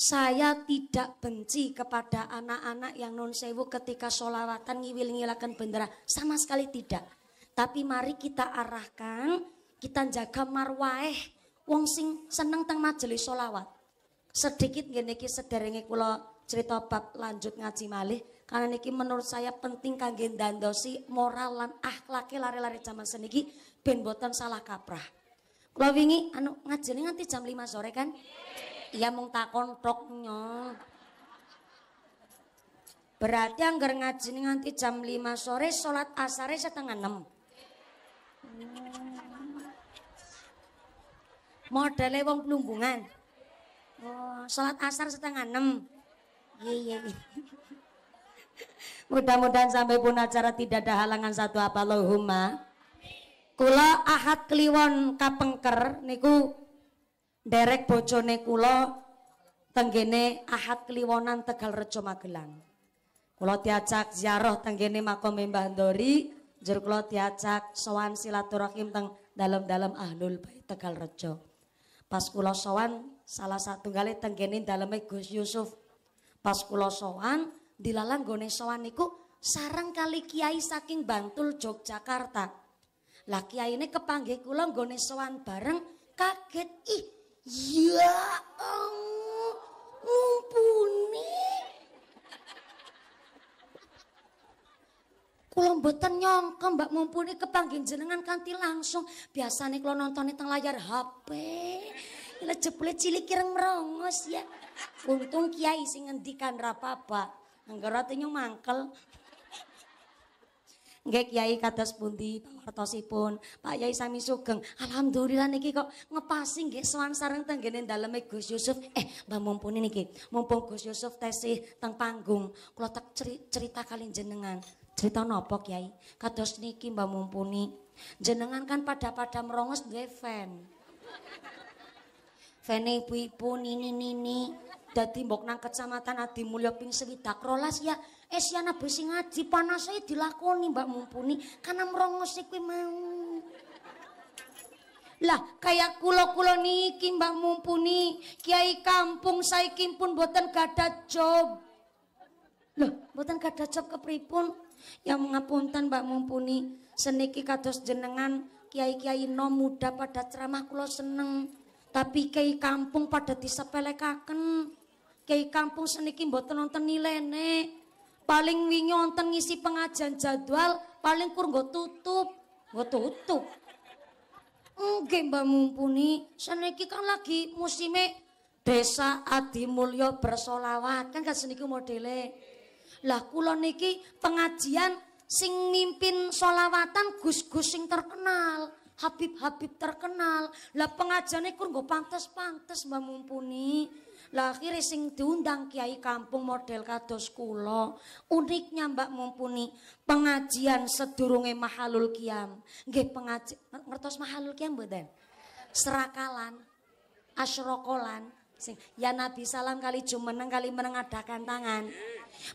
Saya tidak benci kepada anak-anak yang non sewu ketika solawatan ngiwil-ngilakan bendera. Sama sekali tidak. Tapi mari kita arahkan, kita jaga marwaeh wong sing seneng teng majelis solawat. Sedikit gini sederenge kula cerita bab lanjut ngaji malih karena niki menurut saya penting kangen ndandosi moral dan akhlaknya lari-lari zaman seniki ben boten salah kaprah. Kula wingi anu ngajeni nganti jam 5 sore kan? Iya mung takon tok nyo. Berarti anggar ngajeni nganti jam 5 sore salat asare setengah 6. Hmm. Modele wong plumbungan. Oh, salat asar setengah 6. Iya, iya iya. Mudah-mudahan sampai pun acara tidak ada halangan satu apa Allahumma. Kula ahad kliwon kapengker niku derek bojone kula tenggene ahad kliwonan Tegal Rejo Magelang. Kula diajak ziarah tenggene makam Mbah Ndori, jur kula diajak sowan silaturahim teng dalam-dalam Ahlul Bait Tegal Rejo. Pas kula sowan salah satu kali tenggene daleme Gus Yusuf. Pas kula sowan dilalang gone sowan niku sarang kali kiai saking Bantul Yogyakarta. Laki kiai ini kepanggil kula nggone sowan bareng kaget. Ih, ya mumpuni. Kula mboten nyangka Mbak Mumpuni kepanggil jenengan kanti langsung. Biasane kula nonton teng layar HP. Ini jebule cilik kireng merongos ya. Untung kiai sing ngendikan rapapa. Anggara nyung mangkel. Nggih Kiai kados pundi pawartosipun? Pak Yai sami sugeng. Alhamdulillah niki kok ngepasi nggih sowan sareng teng kene daleme Gus Yusuf. Eh, Mbah mumpuni niki, mumpung Gus Yusuf tesih teng panggung, kula tak cerita kali jenengan. Cerita nopo Kiai? Kados niki Mbah mumpuni. Jenengan kan pada-pada merongos duwe fan. Fene ibu-ibu nini-nini. Dadi mbok nang kecamatan Adi Mulyo ping swidak rolas ya Esiana eh, besi ngaji saya dilakoni Mbak Mumpuni karena merongos kuwi mau. Lah kayak kulo kulo niki Mbak Mumpuni, kiai kampung saiki pun boten gadah job. Loh, boten gadah job kepripun? Ya mengapunten Mbak Mumpuni, seniki kados jenengan kiai-kiai no muda pada ceramah kulo seneng. Tapi kiai kampung pada disepelekaken. Kiai kampung seniki buatan nonton ne paling wingi wonten ngisi pengajian jadwal paling kur nggo tutup nggo tutup Nggih Mbak Mumpuni, seniki kan lagi musime Desa Adi Mulyo bersolawat. Kan gak seniki modele. Lah kula niki pengajian sing mimpin solawatan gus-gus sing terkenal, Habib-habib terkenal. Lah pengajiannya kur nggo pantes-pantes Mbak Mumpuni. Lah akhire sing diundang Kiai Kampung model kados kulo Uniknya Mbak Mumpuni, pengajian sedurunge Mahalul Kiam. gak pengaji mertos Mahalul Kiam mboten? Serakalan, asrokolan, sing ya Nabi salam kali jumeneng kali menengadakan tangan.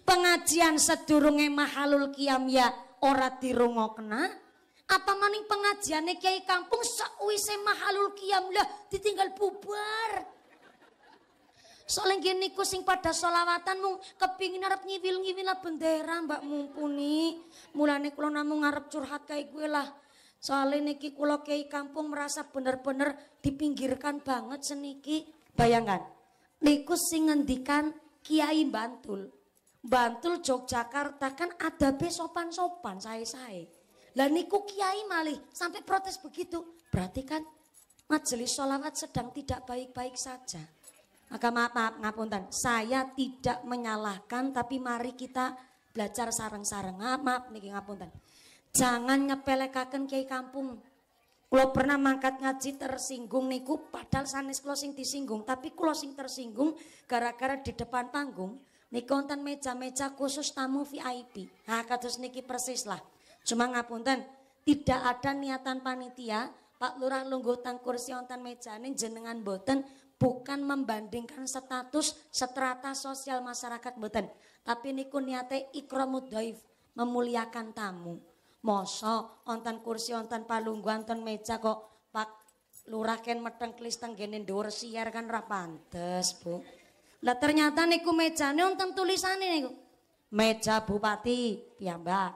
Pengajian sedurunge Mahalul Kiam ya ora dirungokna. Apa maning nih Kiai Kampung sakwise Mahalul Kiam lah ditinggal bubar. Soalnya gini ku sing pada solawatan mung kepingin arep nyiwil lah bendera mbak mumpuni. Mulane kula namung ngarep curhat kayak gue lah. Soalnya niki kulo kayak kampung merasa bener-bener dipinggirkan banget seniki. Bayangkan, niku sing ngendikan Kiai Bantul. Bantul Yogyakarta kan ada sopan-sopan saya-saya. Lah niku Kiai malih sampai protes begitu. Berarti kan majelis sholawat sedang tidak baik-baik saja. Agak maaf, maaf, ngapunten. Saya tidak menyalahkan, tapi mari kita belajar sarang-sarang. Maaf, maaf, niki ngapunten. Jangan ngepelekaken kiai kampung. Kalau pernah mangkat ngaji tersinggung niku, padahal sanes kulo sing disinggung, tapi kulo sing tersinggung gara-gara di depan panggung. niki wonten meja-meja khusus tamu VIP. Nah, kados niki persis lah. Cuma ngapunten, tidak ada niatan panitia, Pak Lurah lungguh tang kursi wonten mejane jenengan boten bukan membandingkan status seterata sosial masyarakat mboten, tapi niku niate ikramud memuliakan tamu. Moso onten kursi onten palunggu onten meja kok Pak lurah ken meteng klis tenggenin siar kan rapantes Bu. Lah ternyata niku meja, mejane tulisan ini niku. Meja bupati Piambak,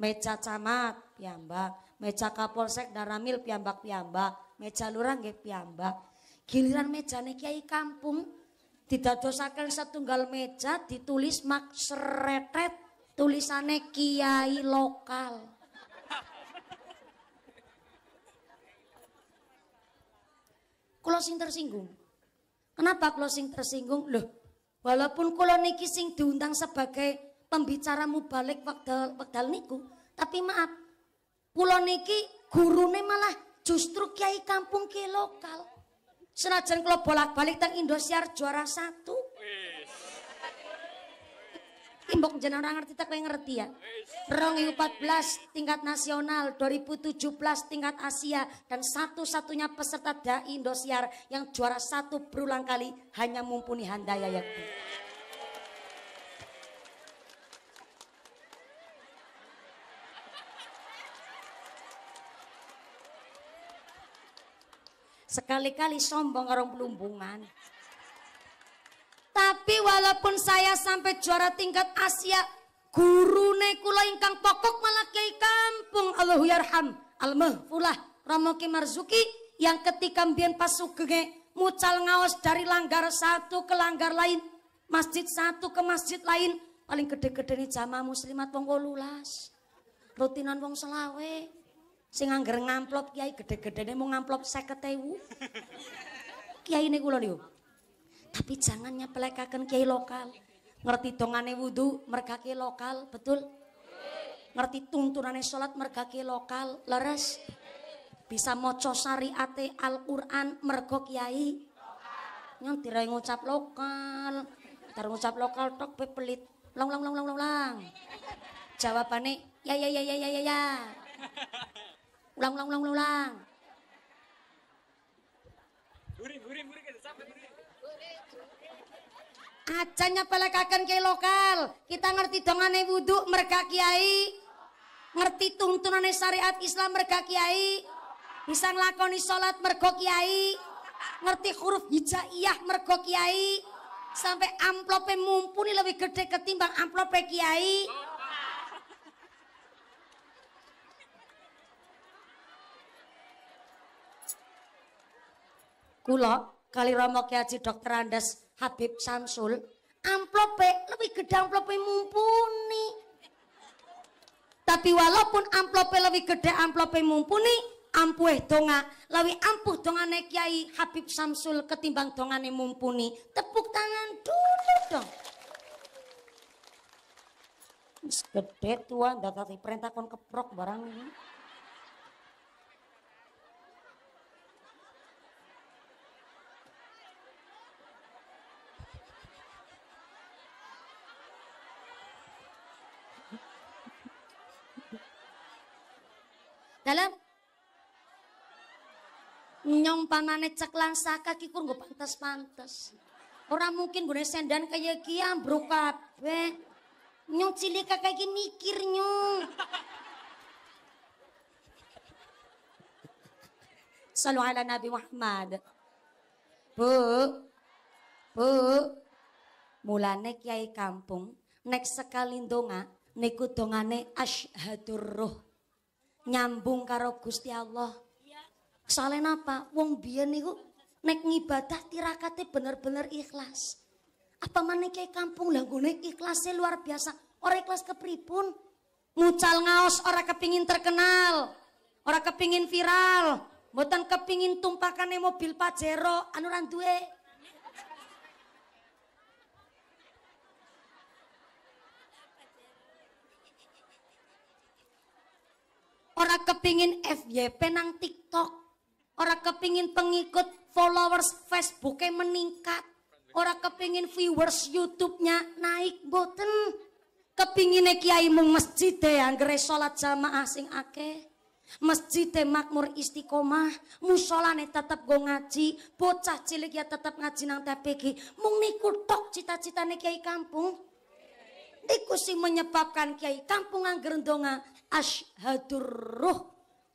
meja camat Piambak, meja kapolsek daramil Piambak Piambak, meja lurah nggih piambak Giliran meja nih kiai kampung tidak satu setunggal meja ditulis mak seretet tulisannya kiai lokal. Closing tersinggung. Kenapa closing tersinggung? Loh, walaupun kalau niki sing diundang sebagai pembicara mubalik wakdal, wakdal niku, tapi maaf, kulo niki gurune malah justru kiai kampung kiai lokal. Senajan kalau bolak-balik tang Indosiar juara satu. Imbok jeneng orang ngerti tak ngerti ya. Rong 14 tingkat nasional, 2017 tingkat Asia dan satu-satunya peserta dari Indosiar yang juara satu berulang kali hanya mumpuni Handaya Yakti. Sekali-kali sombong orang pelumbungan. Tapi walaupun saya sampai juara tingkat Asia, guru kula ingkang pokok malah kiai kampung Allahu yarham al Ramoki Marzuki yang ketika mbien pasuk kege, mucal ngaos dari langgar satu ke langgar lain, masjid satu ke masjid lain, paling gede-gede nih jamaah muslimat wong wolulas Rutinan wong selawe. Sing angger ngamplop kiai gede-gedene gede mau ngamplop 50.000. Kiai niku lho niku. Tapi jangan nyepelekaken kiai lokal. Ngerti dongane wudu mergake lokal, betul? Ngerti tuntunane salat mergake lokal, leres? Bisa maca syariate Al-Qur'an mergo kiai Nyong tirai ngucap lokal. ntar ngucap lokal tok pe pelit. Long long long long long. Jawabane ya ya ya ya ya ya. ya ulang ulang ulang ulang gurih gurih sampai nyepelekaken ke lokal kita ngerti dongane wudhu merga kiai ngerti tuntunane syariat Islam merga kiai bisa nglakoni salat merga kiai ngerti huruf hijaiyah merga kiai sampai amplopnya mumpuni lebih gede ketimbang amplopnya kiai kula kali Romo kiaji dokter Andes Habib Samsul amplope lebih gede amplope mumpuni tapi walaupun amplope lebih gede amplope mumpuni ampuh eh donga lebih ampuh naik Kiai Habib Samsul ketimbang tonga dongane mumpuni tepuk tangan dulu dong gede tua ndak perintah kon keprok barang ini Dalam nyong nyompamane ceklan saka kikur gue pantas pantes orang mungkin gue sendan kaya ki ambruk Nyong cilik kakak mikir nyong. Salu ala Nabi Muhammad. Bu. Bu. Mulane kiai kampung nek sekali ndonga niku dongane asyhadur nyambung karo Gusti Allah. Iya. Soalnya apa? Wong biyen niku nek ngibadah tirakate bener-bener ikhlas. Apa maneh kampung lah gone ikhlasnya luar biasa. Ora ikhlas kepripun? Ngucal ngaos ora kepingin terkenal. Ora kepingin viral. Mboten kepingin tumpakane mobil Pajero anu ra duwe. Orang kepingin FYP nang TikTok. Orang kepingin pengikut followers Facebooknya e meningkat. Orang kepingin viewers YouTube-nya naik boten. Kepingine kiai mung masjid yang anggere sholat jamaah sing ake, Masjid makmur istiqomah, musolane tetap go ngaji, bocah cilik ya tetap ngaji nang TPG. Mung niku tok cita-citane kiai kampung. dikusi sing menyebabkan kiai kampung gerendonga ashadur ruh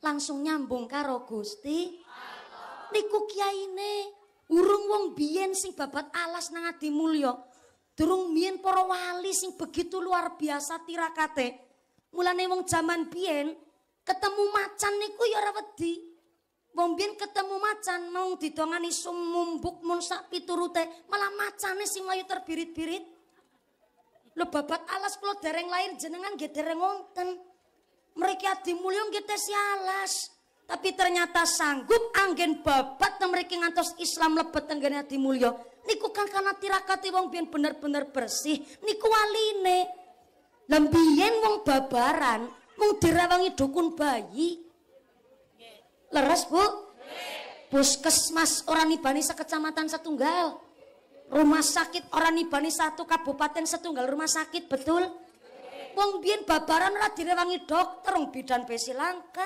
langsung nyambung karo Gusti niku ini urung wong biyen sing babat alas nang adi Turung durung biyen wali sing begitu luar biasa tirakate mulane wong zaman biyen ketemu macan niku ya wedi Wong biyen ketemu macan mau didongani sumumbuk mun sak piturute, malah macane sing layu terbirit-birit. Lo babat alas kula dereng lair jenengan getereng dereng wonten mereka dimulya kita sialas Tapi ternyata sanggup angin babat nang mereka ngantos Islam lebet tenggene ati Ini Niku kan karena tirakati wong bian bener-bener bersih, niku waline. lembien wong babaran wong dirawangi dukun bayi. Leres, Bu? Puskesmas orang nibani sekecamatan setunggal. Rumah sakit orang nibani satu kabupaten setunggal rumah sakit, betul? wong biyen babaran ora direwangi dokter wong bidan besi langka.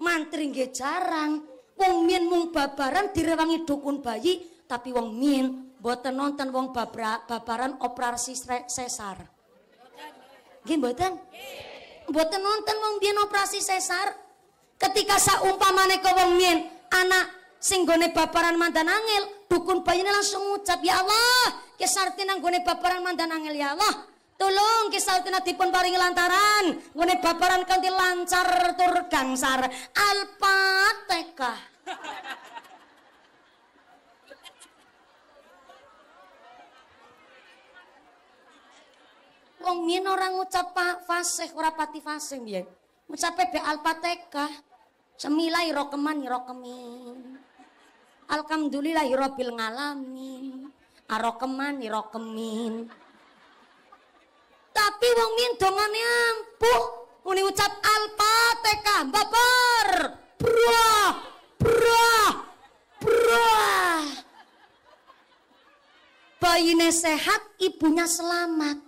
Mantri nggih jarang. Wong min mung babaran direwangi dukun bayi, tapi wong min boten nonton wong babra, babaran operasi sesar. Nggih mboten? Mboten nonton wong biyen operasi sesar. Ketika saumpamane ke wong min anak sing gone babaran mandan angel, dukun bayine langsung ngucap, "Ya Allah, kesarti nang gone babaran mandan angel ya Allah." Tolong kisah tina dipun paling lantaran nih babaran kanti lancar tur gangsar alpateka. Wong min orang ngucap Pak Fasih ora pati fasih alpateka Ngucape be Semilai rokeman ya rokemin. Alhamdulillahirabbil ya ngalamin. Arokeman ah, ya rokemin. Tapi wong min dongane ampuh. Muni ucap Al-Fatihah, babar. Bro, bro, bro. Bayine sehat, ibunya selamat.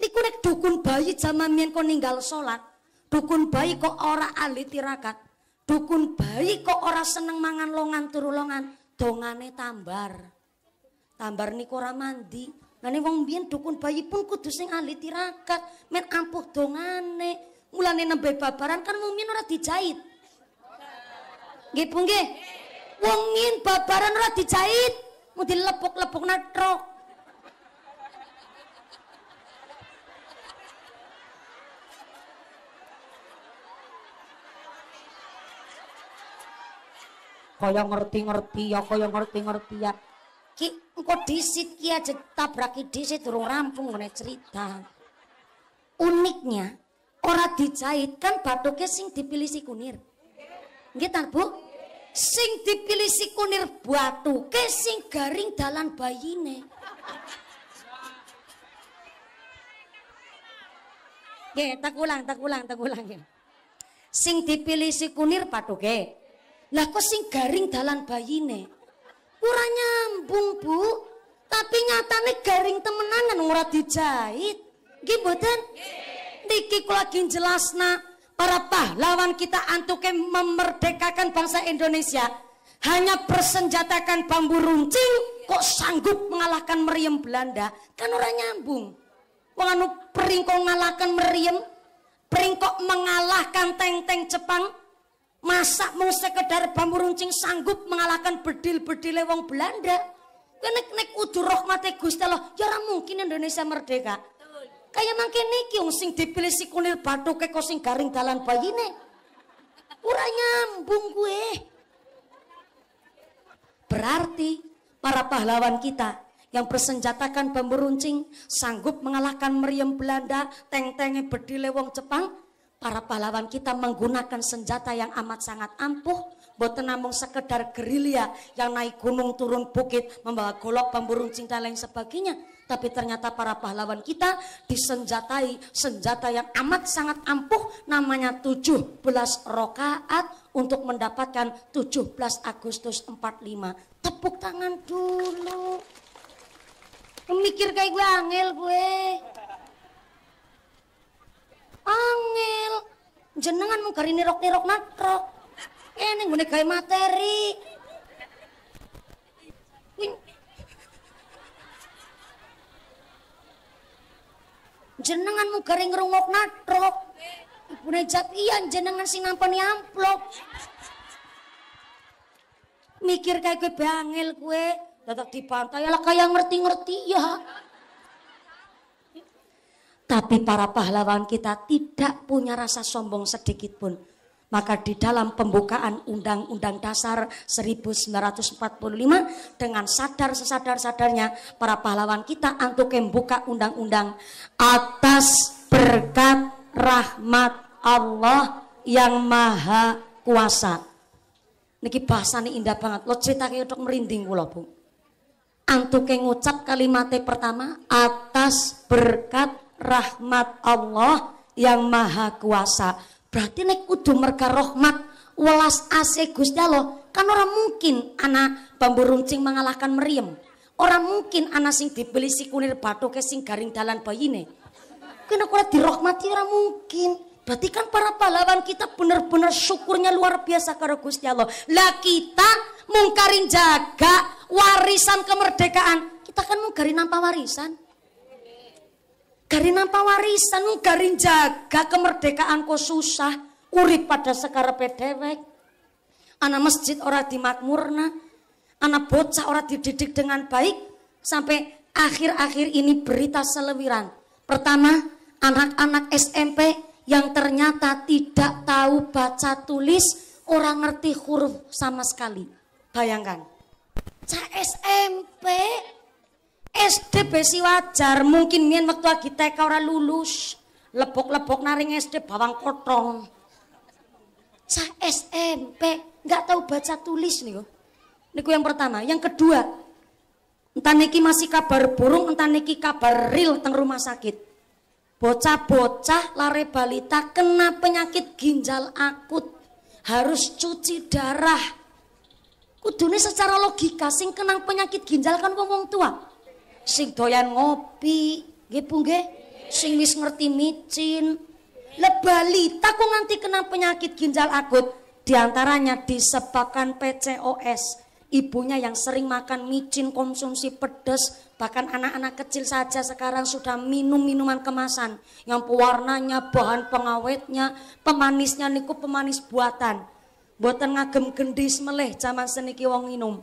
Niku nek dukun bayi zaman mien kok ninggal salat, dukun bayi kok ora ahli tirakat. Dukun bayi kok ora seneng mangan longan turu longan, dongane tambar. Tambar niku ora mandi, Ngene wong bian dukun bayi pun kudu sing ahli tirakat, men ampuh dongane. Mulane nembe babaran kan wong biyen ora dijahit. Nggih Bu nggih. Wong biyen babaran ora dijahit, mau dilepuk-lepuk kau kaya ngerti-ngerti ya kaya ngerti-ngertian ya. Ki engko disit ki aja tabraki disit durung rampung ngene cerita. Uniknya ora dijahitkan batuknya sing dipilih si kunir. Nggih ta, Bu? Sing dipilih si kunir batuke sing garing dalan bayine. Nggih, tak ulang, tak ulang, tak ulang ya. Sing dipilih si kunir batuke. Lah kok sing garing dalan bayine? Ora nyambung, Bu. Tapi nyatane garing temenan dan murah dijahit. Gimbotan? mboten? Niki jelas nak para pahlawan kita antuke memerdekakan bangsa Indonesia hanya bersenjatakan bambu runcing kok sanggup mengalahkan meriam Belanda kan orang nyambung wanganu anu mengalahkan ngalahkan meriem mengalahkan teng-teng Jepang Masa mau sekedar bambu runcing sanggup mengalahkan bedil bedil wong Belanda? Kenek nek udur rahmate Gusti Allah, jarang ya mungkin Indonesia merdeka. kayak mangke niki wong sing dipilih si kunir bathuke kok sing garing dalan bayine. Ora nyambung kuwe. Berarti para pahlawan kita yang bersenjatakan bambu runcing sanggup mengalahkan meriam Belanda, teng-tenge bedile wong Jepang, para pahlawan kita menggunakan senjata yang amat sangat ampuh boten namung sekedar gerilya yang naik gunung turun bukit membawa golok pemburung cinta lain sebagainya tapi ternyata para pahlawan kita disenjatai senjata yang amat sangat ampuh namanya 17 rokaat untuk mendapatkan 17 Agustus 45 tepuk tangan dulu mikir kayak gue angel gue Angel. Jenengan mung gari nirok-nirok natrok. eneng nggone gawe materi. Jenengan mung gari ngrungok natrok. Ibune Jatian jenengan sing nampani amplop. Mikir kayak gue bangel gue, tetap dibantai lah kayak ngerti-ngerti ya. Tapi para pahlawan kita tidak punya rasa sombong sedikit pun. Maka di dalam pembukaan Undang-Undang Dasar 1945 dengan sadar sesadar-sadarnya para pahlawan kita untuk membuka Undang-Undang atas berkat rahmat Allah yang maha kuasa. Niki bahasa ini indah banget. Lo ceritake untuk merinding kula, Bu. Antuk yang ucap kalimatnya pertama atas berkat rahmat Allah yang maha kuasa. Berarti nek kudu merga rahmat welas ase Gusti Allah. Kan orang mungkin anak bambu runcing mengalahkan meriam. Orang mungkin anak sing dibeli si kunir ke sing garing dalan bayine. Kena kura dirahmati orang mungkin. Berarti kan para pahlawan kita benar-benar syukurnya luar biasa karo Gusti Allah. Lah kita mungkarin jaga warisan kemerdekaan. Kita kan mungkarin nampak warisan. Garin apa warisan, garin jaga kemerdekaanku susah. Urip pada sekarang pedewek. Anak masjid orang dimakmurna. Anak bocah orang dididik dengan baik. Sampai akhir-akhir ini berita selewiran. Pertama, anak-anak SMP yang ternyata tidak tahu baca tulis, orang ngerti huruf sama sekali. Bayangkan. Cah SMP SD besi wajar, mungkin mien waktu lagi TK ora lulus. lepok-lepok naring SD bawang kotong. Sa SMP, nggak tahu baca tulis nih kok Niku yang pertama, yang kedua, entah niki masih kabar burung, entah niki kabar real tentang rumah sakit. Bocah-bocah lare balita kena penyakit ginjal akut. Harus cuci darah. Kudune secara logika sing kenang penyakit ginjal kan ngomong tua sing doyan ngopi nggih Bu nggih sing wis ngerti micin lebali ku nganti kena penyakit ginjal akut diantaranya disebabkan PCOS ibunya yang sering makan micin konsumsi pedes, bahkan anak-anak kecil saja sekarang sudah minum minuman kemasan yang pewarnanya bahan pengawetnya pemanisnya niku pemanis buatan buatan ngagem gendis meleh zaman seniki wong minum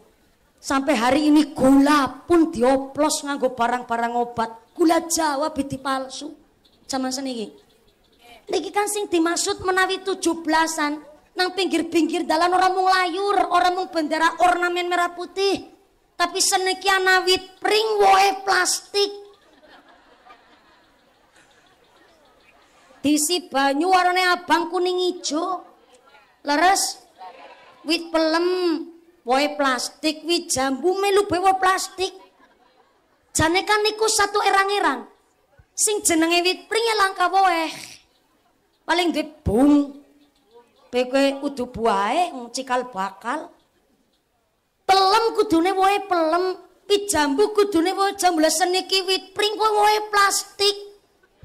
Sampai hari ini gula pun dioplos nganggo barang-barang obat. Gula Jawa biti palsu. Zaman seniki. Niki kan sing dimaksud menawi tujuh belasan nang pinggir-pinggir dalan orang mung layur, orang mung bendera ornamen merah putih. Tapi seniki anawit pring woe plastik. Disi banyu warnanya abang kuning ijo. Leres? Wit pelem, woy plastik wi jambu melu bawa plastik. Jane kan niku satu erang-erang. Sing jenenge wit pringe langka woe. Paling duwe bung. Kowe kudu buahe cikal bakal. Pelem kudune woe pelem, jambu kudune woe jambu niki wit pring kowe woe plastik.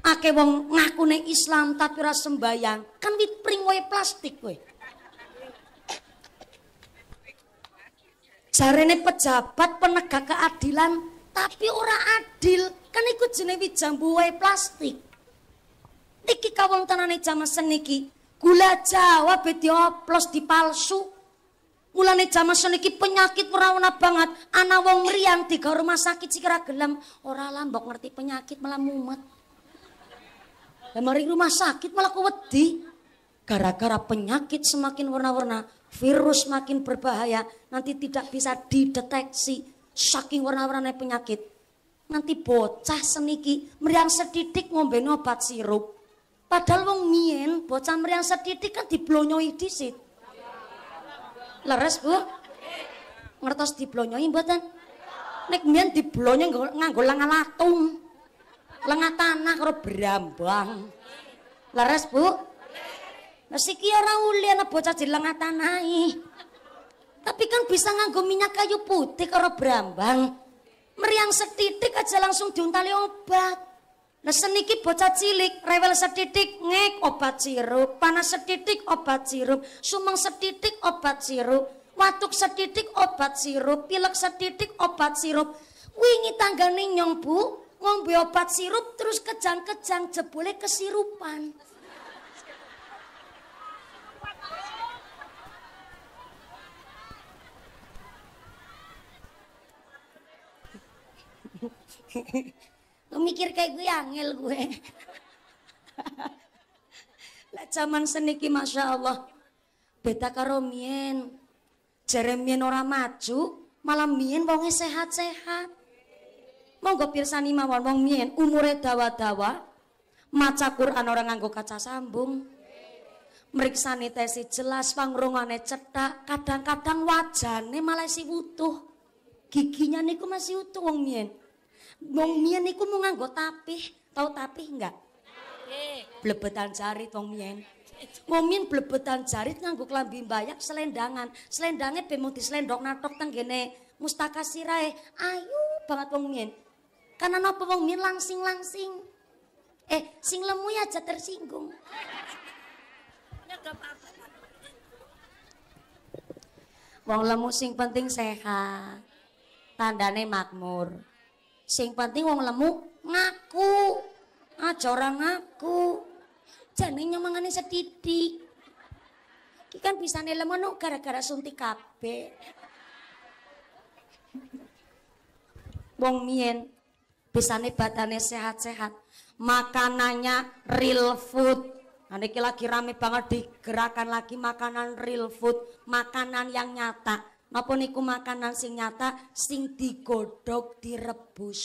Ake wong ngakune Islam tapi ora sembayang. Kan wit pring woe plastik woi. Jarene pejabat penegak keadilan tapi ora adil, kan ikut jenenge wijang plastik. Iki kawontenane jaman seniki gula Jawa be dioplos dipalsu. Mulane jaman seniki penyakit ora banget, ana wong mriyang tiga rumah sakit sik ora gelem, ora lambok ngerti penyakit malah mumet. Lemari rumah sakit malah kuwedi. Gara-gara penyakit semakin warna-warna, virus makin berbahaya, nanti tidak bisa dideteksi saking warna-warna penyakit. Nanti bocah seniki meriang sedidik ngombe obat sirup. Padahal wong mien bocah meriang sedidik kan diblonyoi disit. Leres, Bu? Ngertos diblonyoi buatan. Nek mien diblonyoi nganggo lengah latung. Lengah tanah karo brambang. Leres, Bu? Nasi ki ora uli ana bocah jelengan Tapi kan bisa nganggo minyak kayu putih karo brambang. Meriang setitik aja langsung diuntali obat. Lah seniki bocah cilik rewel setitik ngek obat sirup, panas setitik obat sirup, sumeng setitik obat sirup, watuk setitik obat sirup, pilek setitik obat sirup. Wingi tangga ninyong Bu ngombe obat sirup terus kejang-kejang jebule kesirupan. Lu mikir kayak gue angel gue. Lah zaman seniki Masya Allah. Beta karo mien. Jeremien ora maju, malah mien wonge sehat-sehat. Monggo pirsani mawon wong mien umure dawa-dawa. Maca Quran orang nganggo kaca sambung. Meriksani tesi jelas, pangrungane cetak, kadang-kadang wajane malah si utuh. Giginya niku masih utuh wong mien wong mien niku mau nganggo tapih. Tahu tapih enggak? Blebetan jarit wong mien. Wong mien blebetan jarit nganggo klambi mbayak selendangan. Selendangnya mung selendok natok kene mustaka sirae. Ayu banget wong mien. Karena napa wong mien langsing-langsing. Eh, sing lemu ya aja tersinggung. Wong lemu sing penting sehat. Tandane makmur. Sing penting wong lemu ngaku. Aja orang ngaku. jangan nyemangane setidik. Ki kan bisa lemu no gara-gara suntik kape. Wong mien nih badannya sehat-sehat. Makanannya real food. Nah, lagi rame banget digerakkan lagi makanan real food, makanan yang nyata apa niku makanan sing nyata sing digodhog direbus.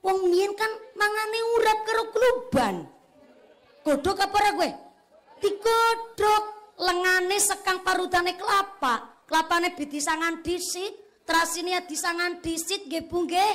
Wong mien kan mangane urap karo kluban. Godhog apa ora kowe? Digodhog lengane sekang parutane kelapa, kelapane sangan disit, terasine ya disangan disit nggih Bu nggih.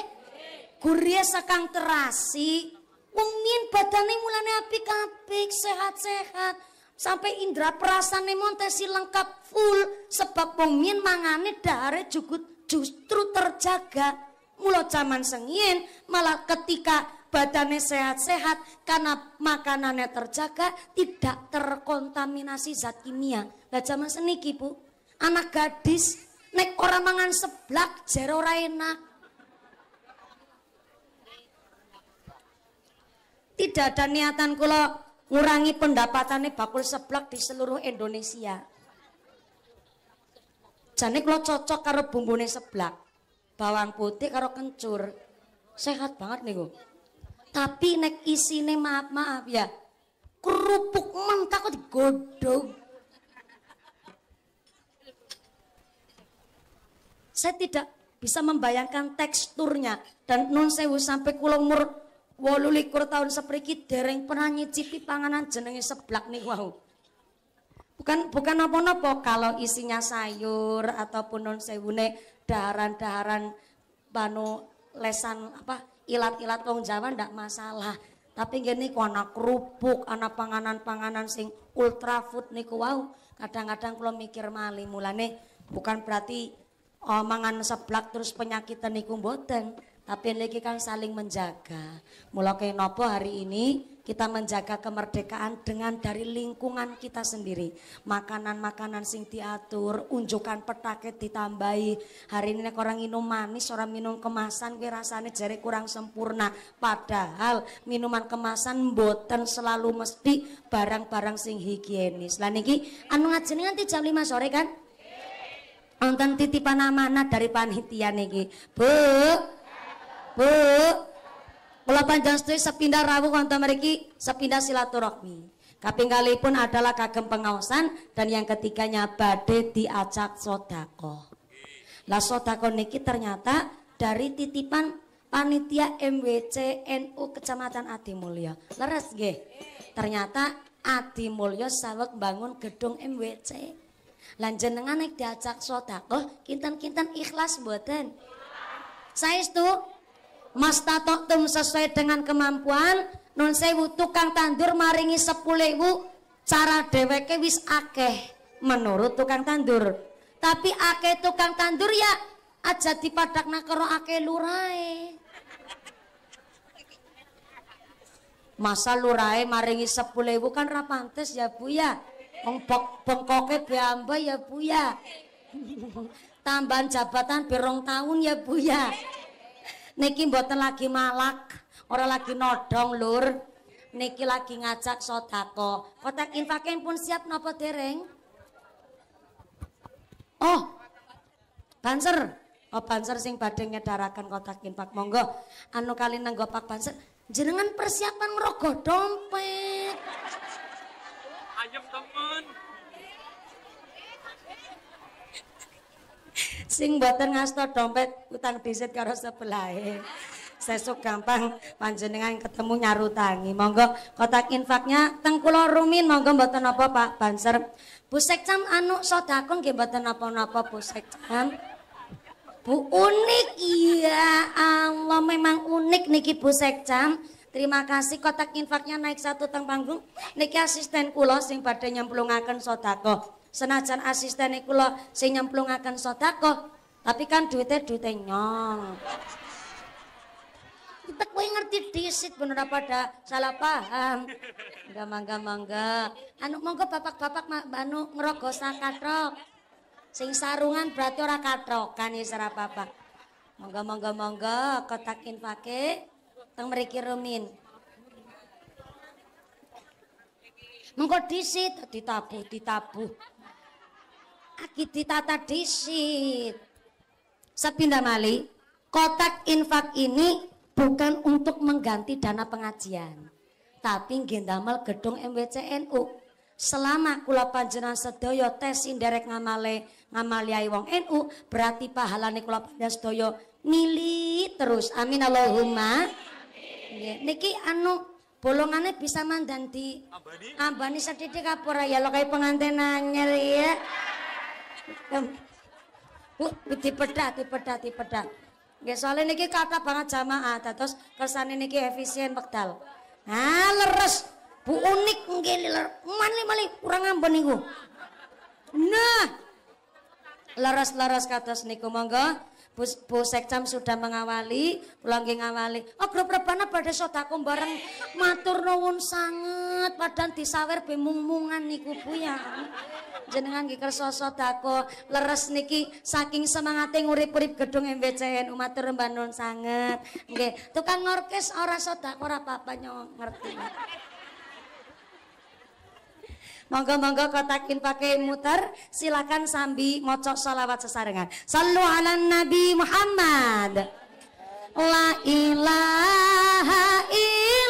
Gurih sekang terasi. Wong mien badane mulane apik-apik, sehat-sehat sampai indra perasane Montesi lengkap full sebab pengin mangane dahare jugut justru terjaga mulut zaman sengin malah ketika badannya sehat-sehat karena makanannya terjaga tidak terkontaminasi zat kimia lah zaman seniki bu anak gadis nek orang mangan seblak jero enak tidak ada niatan kalau Ngurangi pendapatannya bakul seblak di seluruh Indonesia. jadi kalau cocok karo bumbune seblak. Bawang putih karo kencur. Sehat banget nih niku. Tapi nek isine maaf-maaf ya. Kerupuk mentah kok digodhog. Saya tidak bisa membayangkan teksturnya dan non sewu sampai kula umur Wolulikur tahun sepriki dereng pernah nyicipi panganan jenenge seblak nih wow. Bukan bukan apa-apa kalau isinya sayur ataupun non sewune daharan-daharan banu lesan apa ilat-ilat wong Jawa ndak masalah. Tapi gini ku anak kerupuk, anak panganan-panganan sing ultra food nih wow. Kadang-kadang kalau mikir mali mulane bukan berarti oh, mangan seblak terus penyakitan niku mboten tapi lagi kan saling menjaga. Mulai ke nopo hari ini kita menjaga kemerdekaan dengan dari lingkungan kita sendiri. Makanan-makanan sing diatur, unjukkan petaket ditambahi. Hari ini nek orang minum manis, orang minum kemasan, Gue rasanya jari kurang sempurna. Padahal minuman kemasan boten selalu mesti barang-barang sing higienis. Lah niki anu ngajeni nanti jam 5 sore kan? Nonton titipan amanah dari panitia niki. Bu, Bu, kula panjang setuju sepindah rawuh wonten mriki sepindah silaturahmi. Kaping pun adalah kagem pengaosan dan yang ketiganya badhe diajak sodako. Lah sodako niki ternyata dari titipan panitia MWC NU Kecamatan Adimulyo. Mulyo. Leres nggih. Ternyata Adimulyo Mulyo bangun gedung MWC. Lan jenengan nek diajak sodako, kintan kintan ikhlas ikhlas mboten? itu Mas mastatoktum sesuai dengan kemampuan nun sewu tukang tandur maringi ibu cara dwk wis akeh menurut tukang tandur tapi akeh tukang tandur ya aja padak nakero akeh lurai masa lurai maringi ibu kan rapantes ya bu ya Bengkok bengkoke biamba ya bu ya *laughs* tambahan jabatan berong tahun ya bu ya Niki mboten lagi malak, ora lagi nodong lur. Niki lagi ngajak sodako. Kotak infaknya pun siap nopo dereng? Oh, banser. Oh banser sing badengnya darakan kotak infak. Monggo, anu kali nenggo pak banser. Jenengan persiapan ngerogoh dompet. Ayam temen. Sing boten ngasto dompet utang disit karo sebelah Sesuk gampang panjenengan ketemu nyarutangi. Monggo kotak infaknya tengkulor rumin monggo boten apa Pak Banser. Bu cam anu sedako nggih boten apa napa Bu cam? Bu unik iya Allah memang unik niki Bu cam. Terima kasih kotak infaknya naik satu teng panggung. Niki asisten kulo sing badhe nyemplungaken sodako senajan asisten lo sing nyemplungaken sedekah, tapi kan duitnya duitnya nyong. Kita kue ngerti disit bener apa ada salah paham. Enggak mangga mangga. Anu monggo bapak-bapak mak banu ngerogoh katrok. Sing sarungan berarti ora kan ya serap bapak. Monggo monggo monggo kotakin pake teng mriki rumin. Mengko disit ditabuh ditabuh lagi ditata disit sepindah mali kotak infak ini bukan untuk mengganti dana pengajian tapi gendamel gedung MWCNU selama kula panjenengan sedaya tes indirek ngamale ngamaliai wong NU berarti pahalane kula panjenengan sedaya mili terus amin Allahumma amin. niki anu bolongannya bisa mandan di abani, ambani sedikit kapura ya lo kayak pengantin nanyel ya Uh, dibedah, dibedah, dibedah. Nggih soalnya niki kata banget jamaah, terus kesan niki efisien wekdal. Nah, leres. Bu unik nggih mani mani kurang ambon niku. Nah. Leres-leres kata niku monggo Bu, Bu Sekcam sudah mengawali, kula nggih ngawali. Oh, grup rebana badhe sedako bareng matur nuwun sangat padan disawer be mung-mungan niku Bu ya. Jenengan nggih kersa sedako leres niki saking semangate ngurip-urip gedung MBCN oh, matur mbah nuwun sangat. Nggih, tukang orkes ora sedako ora apa-apa ngerti. Monggo-monggo kotakin pakai muter, silakan sambil mocok salawat sesarengan. Sallu ala Nabi Muhammad. La ilaha illallah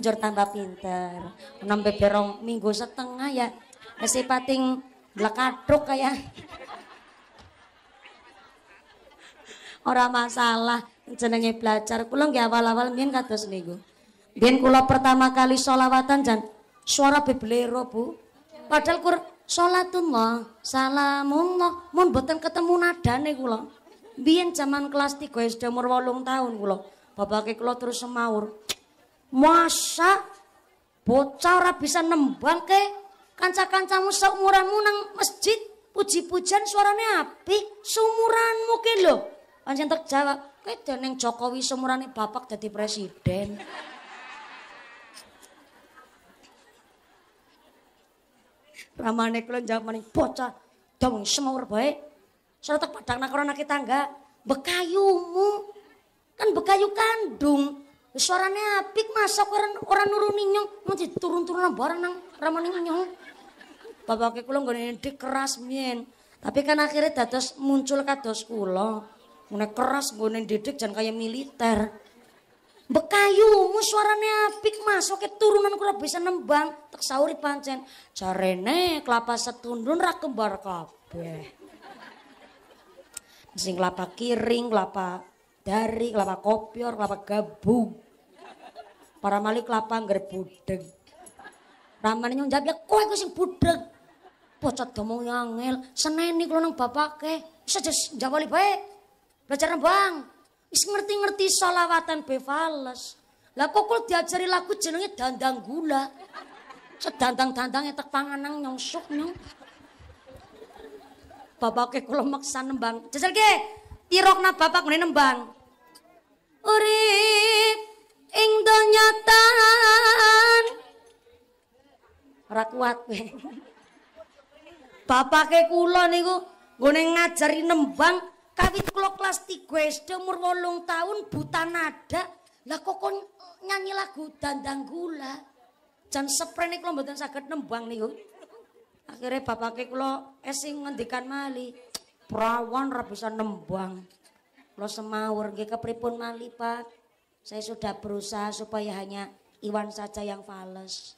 langsung tambah pinter. nambah berong minggu setengah ya. masih pating belakaduk kayak. Orang masalah jenenge belajar. Kula nggih awal-awal mien kados niku. Mien kula pertama kali sholawatan dan suara beblero Bu. Padahal kur sholatullah salamullah mun boten ketemu nadane kula. Mien zaman kelas 3 SD umur 8 tahun kula. Babake kula terus semaur. Masa bocah ora bisa nembang ke kanca-kancamu seumuranmu nang masjid puji-pujian suaranya api seumuranmu ke lo Pancen tak jawab, kowe dan Jokowi seumurannya bapak jadi presiden. Ramane kula jawab maning bocah dong semua bae. saya tak padang nak kita kita enggak bekayumu kan bekayu kandung suaranya apik masuk orang orang nurunin nyong mau turun turun barang nang ramai nyong kayak kula gak dik keras mien tapi kan akhirnya datos muncul kados ulo. mulai keras nggone didik jangan kayak militer Bekayu, suaranya apik masuk ke turunan kula bisa nembang taksauri sauri pancen ne kelapa setundun rak kembar kabeh sing kelapa kiring kelapa dari kelapa kopior kelapa gabung Para malik lapang ger budeg. Ramane nyong jawab, "Ya kowe iku sing budeg." Pocot domong angel, ya, seneni kula nang bapake. Sejes jawali bae. Belajar nembang, Wis ngerti-ngerti solawatan befales. Lah kok kul diajari lagu jenenge dandang gula. Sedandang-dandange tek panganang nyong suk nyong. Bapake kula maksa nembang. Jejelke, tirokna bapak ngene nembang. Urip ing donya tan ora kuat kowe bapake kula niku nggone ngajari nembang kawit kula kelas 3 SD umur 8 tahun buta nada lah kok nyanyi lagu dandang gula jan seprene kula mboten saged nembang niku akhirnya bapake kula esing sing ngendikan mali perawan ra bisa nembang Lo semawur nggih kepripun mali Pak saya sudah berusaha supaya hanya Iwan saja yang fales.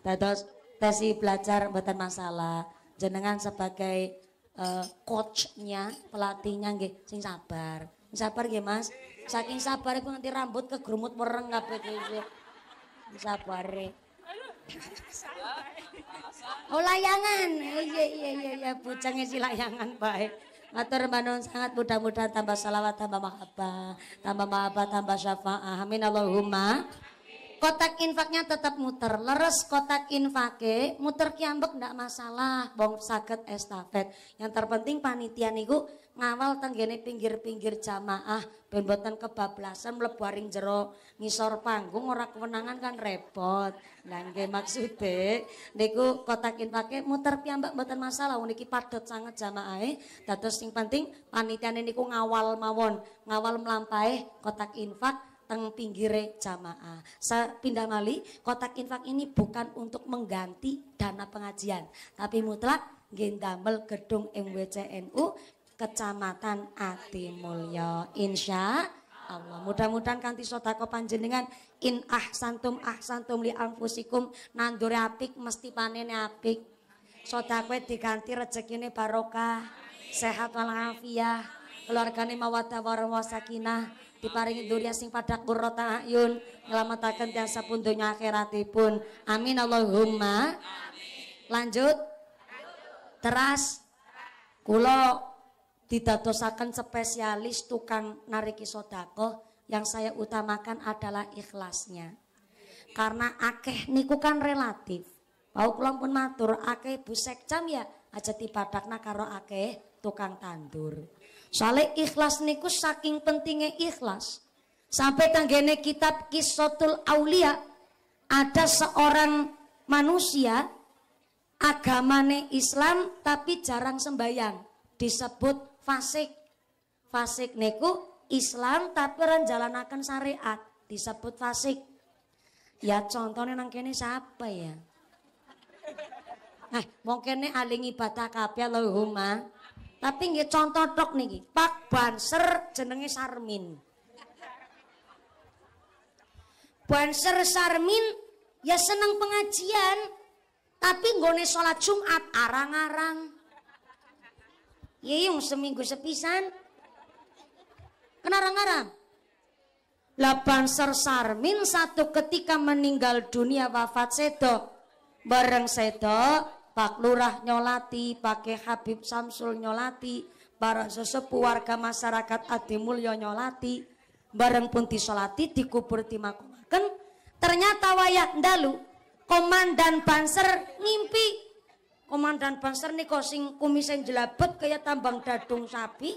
Dados tesi belajar buatan masalah. Jenengan sebagai uh, coachnya, pelatihnya nggih sing sabar. Sing sabar nggih Mas. Saking sabar aku nanti rambut ke gerumut mereng nggak begitu sabar Oh layangan. Oh, iya iya iya iya pucangnya si layangan baik. Matur manon sangat mudah-mudahan tambah salawat, tambah mahabbah, tambah mahabbah, tambah syafaah. Amin Allahumma kotak infaknya tetap muter leres kotak infake muter kiambek ndak masalah bong sakit estafet yang terpenting panitia niku ngawal tenggene pinggir-pinggir jamaah pembuatan kebablasan melebuaring jero ngisor panggung orang kewenangan kan repot lah nggih maksude niku kotak infake muter piambak boten masalah sangat padhot sangat jamaahe dados sing penting panitia niku ngawal mawon ngawal melampai kotak infak teng pinggire jamaah. Saya pindah mali, kotak infak ini bukan untuk mengganti dana pengajian, tapi mutlak gendamel gedung MWCNU Kecamatan Atimulyo. Insya Allah. Mudah-mudahan sota sodako panjenengan in ahsantum ahsantum li anfusikum nandure apik mesti panen apik. Sodako diganti rezekine barokah, sehat walafiah, keluargane mawadah warahmah sakinah diparingi dunya sing pada kurota ayun ngelamatakan tiasa pun dunia akhiratipun amin Allahumma lanjut teras kulo didatosakan spesialis tukang nariki sodako yang saya utamakan adalah ikhlasnya karena akeh niku kan relatif Pau kula pun matur akeh busek cam ya aja tipadakna karo akeh tukang tandur Soalnya ikhlas niku saking pentingnya ikhlas. Sampai tanggene kitab Kisotul Aulia ada seorang manusia agamane Islam tapi jarang sembayang disebut fasik. Fasik niku Islam tapi ranjalanakan jalanakan syariat disebut fasik. Ya contohnya nang kene siapa ya? Eh, mungkin aling ibadah kabeh huma tapi nggih contoh tok nih, Pak Banser jenenge Sarmin. Banser Sarmin ya seneng pengajian, tapi nggone sholat Jumat arang-arang. Ya yung iya, seminggu sepisan. Kenarang-arang. Lah Banser Sarmin satu ketika meninggal dunia wafat sedok Bareng sedok Pak Lurah nyolati, pakai Habib Samsul nyolati, para sesepuh warga masyarakat Adimulyo nyolati, bareng pun disolati dikubur di makomaken. Kan ternyata wayah dalu komandan panser ngimpi. Komandan panser nih kosing kumisen jelabet kayak tambang dadung sapi.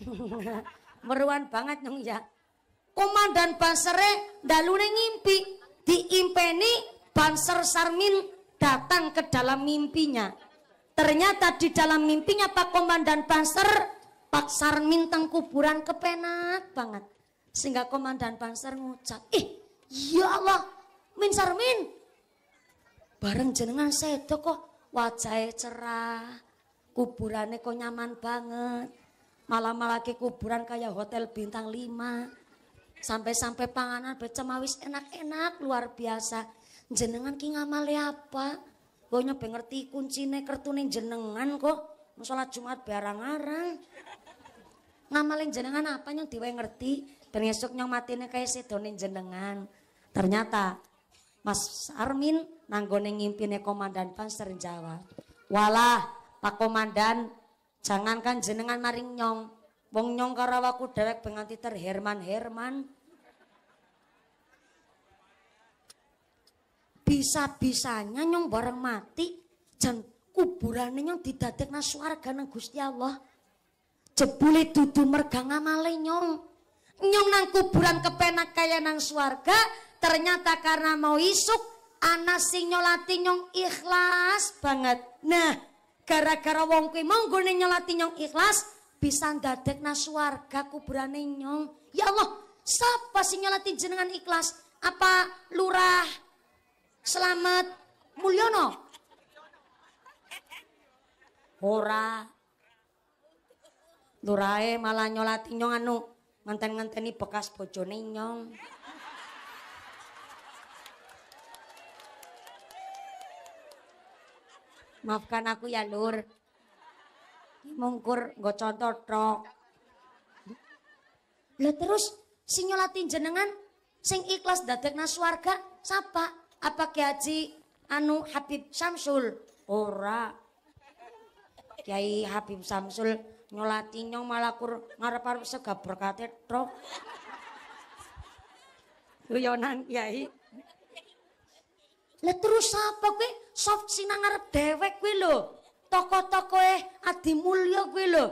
*laughs* Meruan banget nyong ya. Komandan Bansere dalu ngimpi diimpeni Banser Sarmin datang ke dalam mimpinya. Ternyata di dalam mimpinya Pak Komandan Banser, Pak Sarmin teng kuburan kepenak banget. Sehingga Komandan Banser ngucap, ih ya Allah, Min Sarmin. Bareng jenengan itu kok, wajah cerah, kuburannya kok nyaman banget. Malam malah ke kuburan kayak hotel bintang 5. Sampai-sampai panganan becemawis enak-enak luar biasa jenengan ki ngamale apa? Gue nyoba ngerti kunci nek jenengan kok. Masalah Jumat barang-arang. Ngamale jenengan apa nyong diwe ngerti? Ben esuk nyong matine si sedone jenengan. Ternyata Mas Armin nanggone ngimpine komandan Panser Jawa. Walah, Pak Komandan, jangankan jenengan maring nyong. Wong nyong karawaku awakku dhewek penganti terherman-herman. bisa-bisanya nyong bareng mati dan kuburan nyong na suarga nang Gusti Allah jebule dudu mergang amale nyong nyong nang kuburan kepenak kaya nang suarga ternyata karena mau isuk anak sing nyolati nyong ikhlas banget nah gara-gara wong kuwi mau nggone nyolati nyong ikhlas bisa na suarga kuburan nyong ya Allah siapa sing nyolati jenengan ikhlas apa lurah Selamat, Mulyono. Ora. Lurae malah nyolati nyong anu nganten-nganteni bekas bojone nyong. Maafkan aku ya, Lur. Mungkur nggo contoh tok. Lah terus sing nyolati jenengan sing ikhlas dadekna swarga sapa? apa Kiai anu Habib Samsul? Ora. Kiai Habib Samsul nyolati nyong malah kur ngarep-arep sega berkate tok. Guyonan Kiai. Lah terus apa kuwi soft sinang ngarep dewek kuwi lho. Toko-toko eh Adi mulia kuwi lho.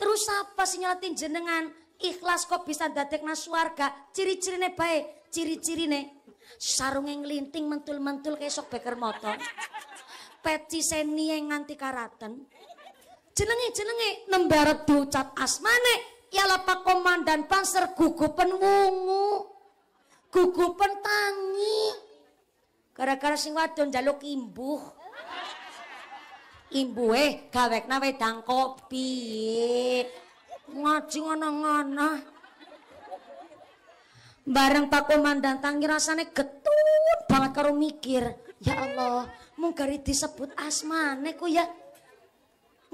Terus apa sing nyolatin jenengan? Ikhlas kok bisa dadekna swarga. Ciri-cirine bae, ciri-cirine Sarunge nglinting mentul-mentul kesok beker motor. Peci seni yang nganti karaten. Jenenge-jenenge nembaret diucap asmane ialah ya Pak Komandan Panser kuku wungu. kuku tangi. Gara-gara sing wadon jaluk imbuh. Imbuhe gawekna wedang kopi. Ngaji ngono ngana. Bareng Pak Komandan tangi rasane getut banget karo mikir. Ya Allah, mung disebut asmane ku ya.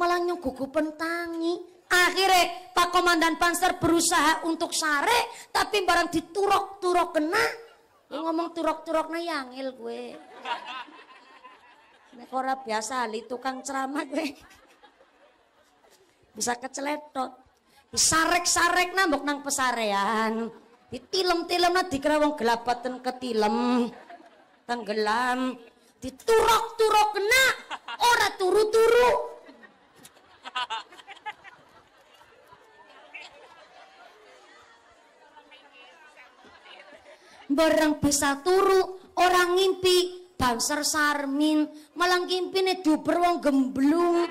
Malah nyugugupen pentangi Akhirnya Pak Komandan Panser berusaha untuk sare, tapi barang diturok-turok kena. lu Ngomong turok-turok na yangil gue. Nek ora biasa li tukang ceramah gue. Bisa keceletot. Sarek-sarek nambok nang pesarean ditilem-tilem lah dikerawang gelapatan ketilem tenggelam diturok-turok kena ora turu-turu barang bisa turu orang ngimpi banser sarmin malang ngimpine duper wong gemblung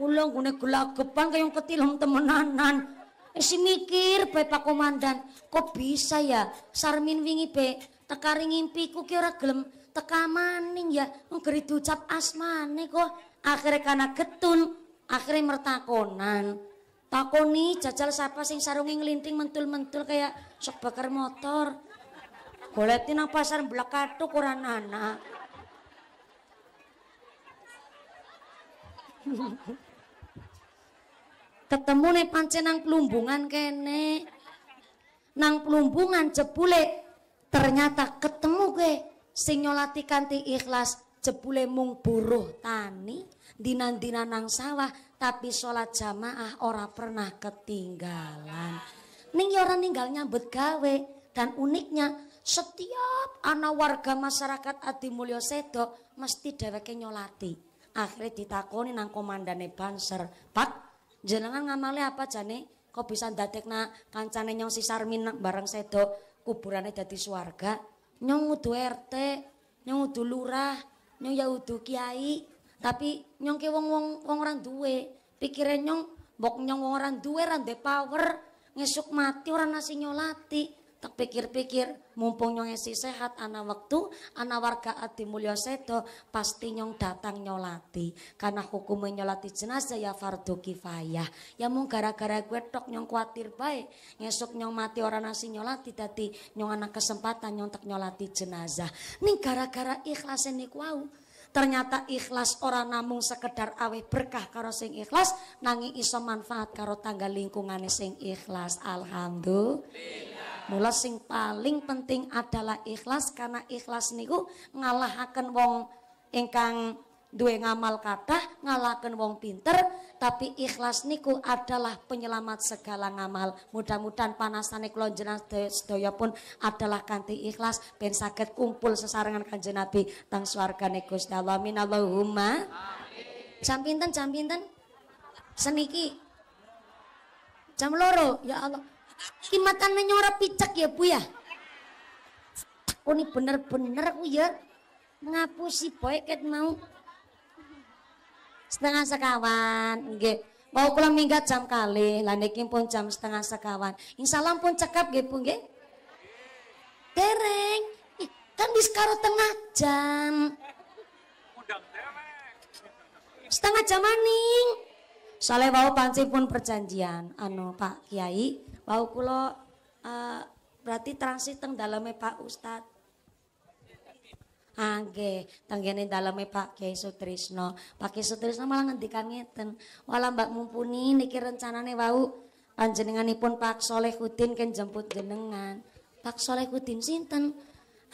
ulang gune kayak yang ketilam temenanan. Isi mikir bae Pak Komandan, kok bisa ya Sarmin wingi be tekari ngimpiku ki ora gelem teka maning ya nggeri diucap asmane kok akhirnya kana getun akhirnya mertakonan takoni jajal sapa sing sarungi linting mentul-mentul kayak sok bakar motor goletin nang pasar belak katuk anak Ketemu nih pancen nang pelumbungan kene. Nang pelumbungan jebule ternyata ketemu gue sing nyolati kanti ikhlas jebule mung buruh tani dinan-dinan nang sawah tapi sholat jamaah ora pernah ketinggalan ning ora ninggal nyambut gawe dan uniknya setiap anak warga masyarakat Adi Mulyo Sedo mesti dheweke nyolati akhirnya ditakoni nang komandane Banser Pak jenengan ngamale apa jane kok bisa na kancane nyong si Sarmin bareng sedo kuburannya dadi swarga nyong kudu RT nyong kudu lurah nyong ya kudu kiai tapi nyong ke wong-wong wong orang duwe pikire nyong bok nyong wong orang duwe ora power ngesuk mati orang nasi nyolati tak pikir-pikir mumpung nyong esi sehat ana waktu ana warga ati mulia seto pasti nyong datang nyolati karena hukum nyolati jenazah ya fardu kifayah ya mung gara-gara gue tok nyong khawatir baik ngesuk nyong mati orang nasi nyolati tadi nyong anak kesempatan nyong tak nyolati jenazah Nih gara-gara ikhlas ini wow ternyata ikhlas orang namung sekedar aweh berkah karo sing ikhlas nangi iso manfaat karo tangga lingkungannya sing ikhlas alhamdulillah Mula sing paling penting adalah ikhlas karena ikhlas niku ngalahaken wong ingkang duwe ngamal kathah ngalahkan wong pinter tapi ikhlas niku adalah penyelamat segala ngamal mudah-mudahan panasane kula sedaya pun adalah kanthi ikhlas ben saged kumpul sesarengan kanjeng Nabi teng swargane Gusti Allah amin Allahumma amin jam pinten jam pinten seniki jam loro ya Allah kimatan menyora pica picek ya Bu ya. Aku ini bener-bener aku ya ngapusi boy ket mau setengah sekawan nggih mau pulang minggat jam kali lah pun jam setengah sekawan insyaallah pun cekap ge Bu nggih tereng kan di sekarang tengah jam setengah jam maning soalnya pancing pun perjanjian anu Pak Kiai Wau kula uh, berarti transit teng daleme Pak Ustad. Angge, ah, tenggene daleme Pak Kiai Sutrisno. Pak Kiai Sutrisno malah ngendikan ngeten, "Wala Mbak Mumpuni niki rencanane wau panjenenganipun Pak Solehutin ken jemput jenengan." Pak Solehutin sinten?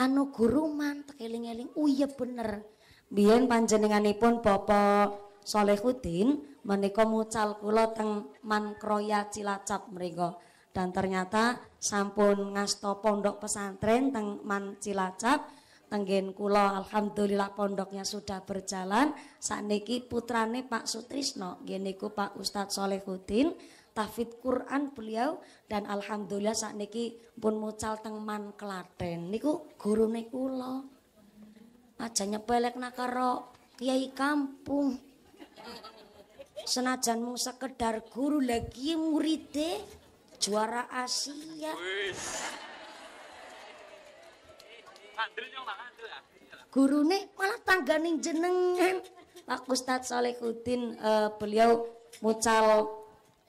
Anu man, tekeling-eling. Oh iya bener. Biyen panjenenganipun Bapak Solehudin menika mucal kula teng Mankroya Cilacap mriku dan ternyata sampun ngasto pondok pesantren teng man Cilacap tenggen kulo alhamdulillah pondoknya sudah berjalan sakniki putrane Pak Sutrisno geniku Pak Ustadz solehudin tafid Quran beliau dan alhamdulillah saat niki pun mucal teng man kelaten. niku guru niku lo, aja nyepelek nakaro kiai kampung senajan mung sekedar guru lagi murite juara Asia. guru nih malah tangganing jenengan. Pak Ustadz Solehudin uh, eh, beliau mucal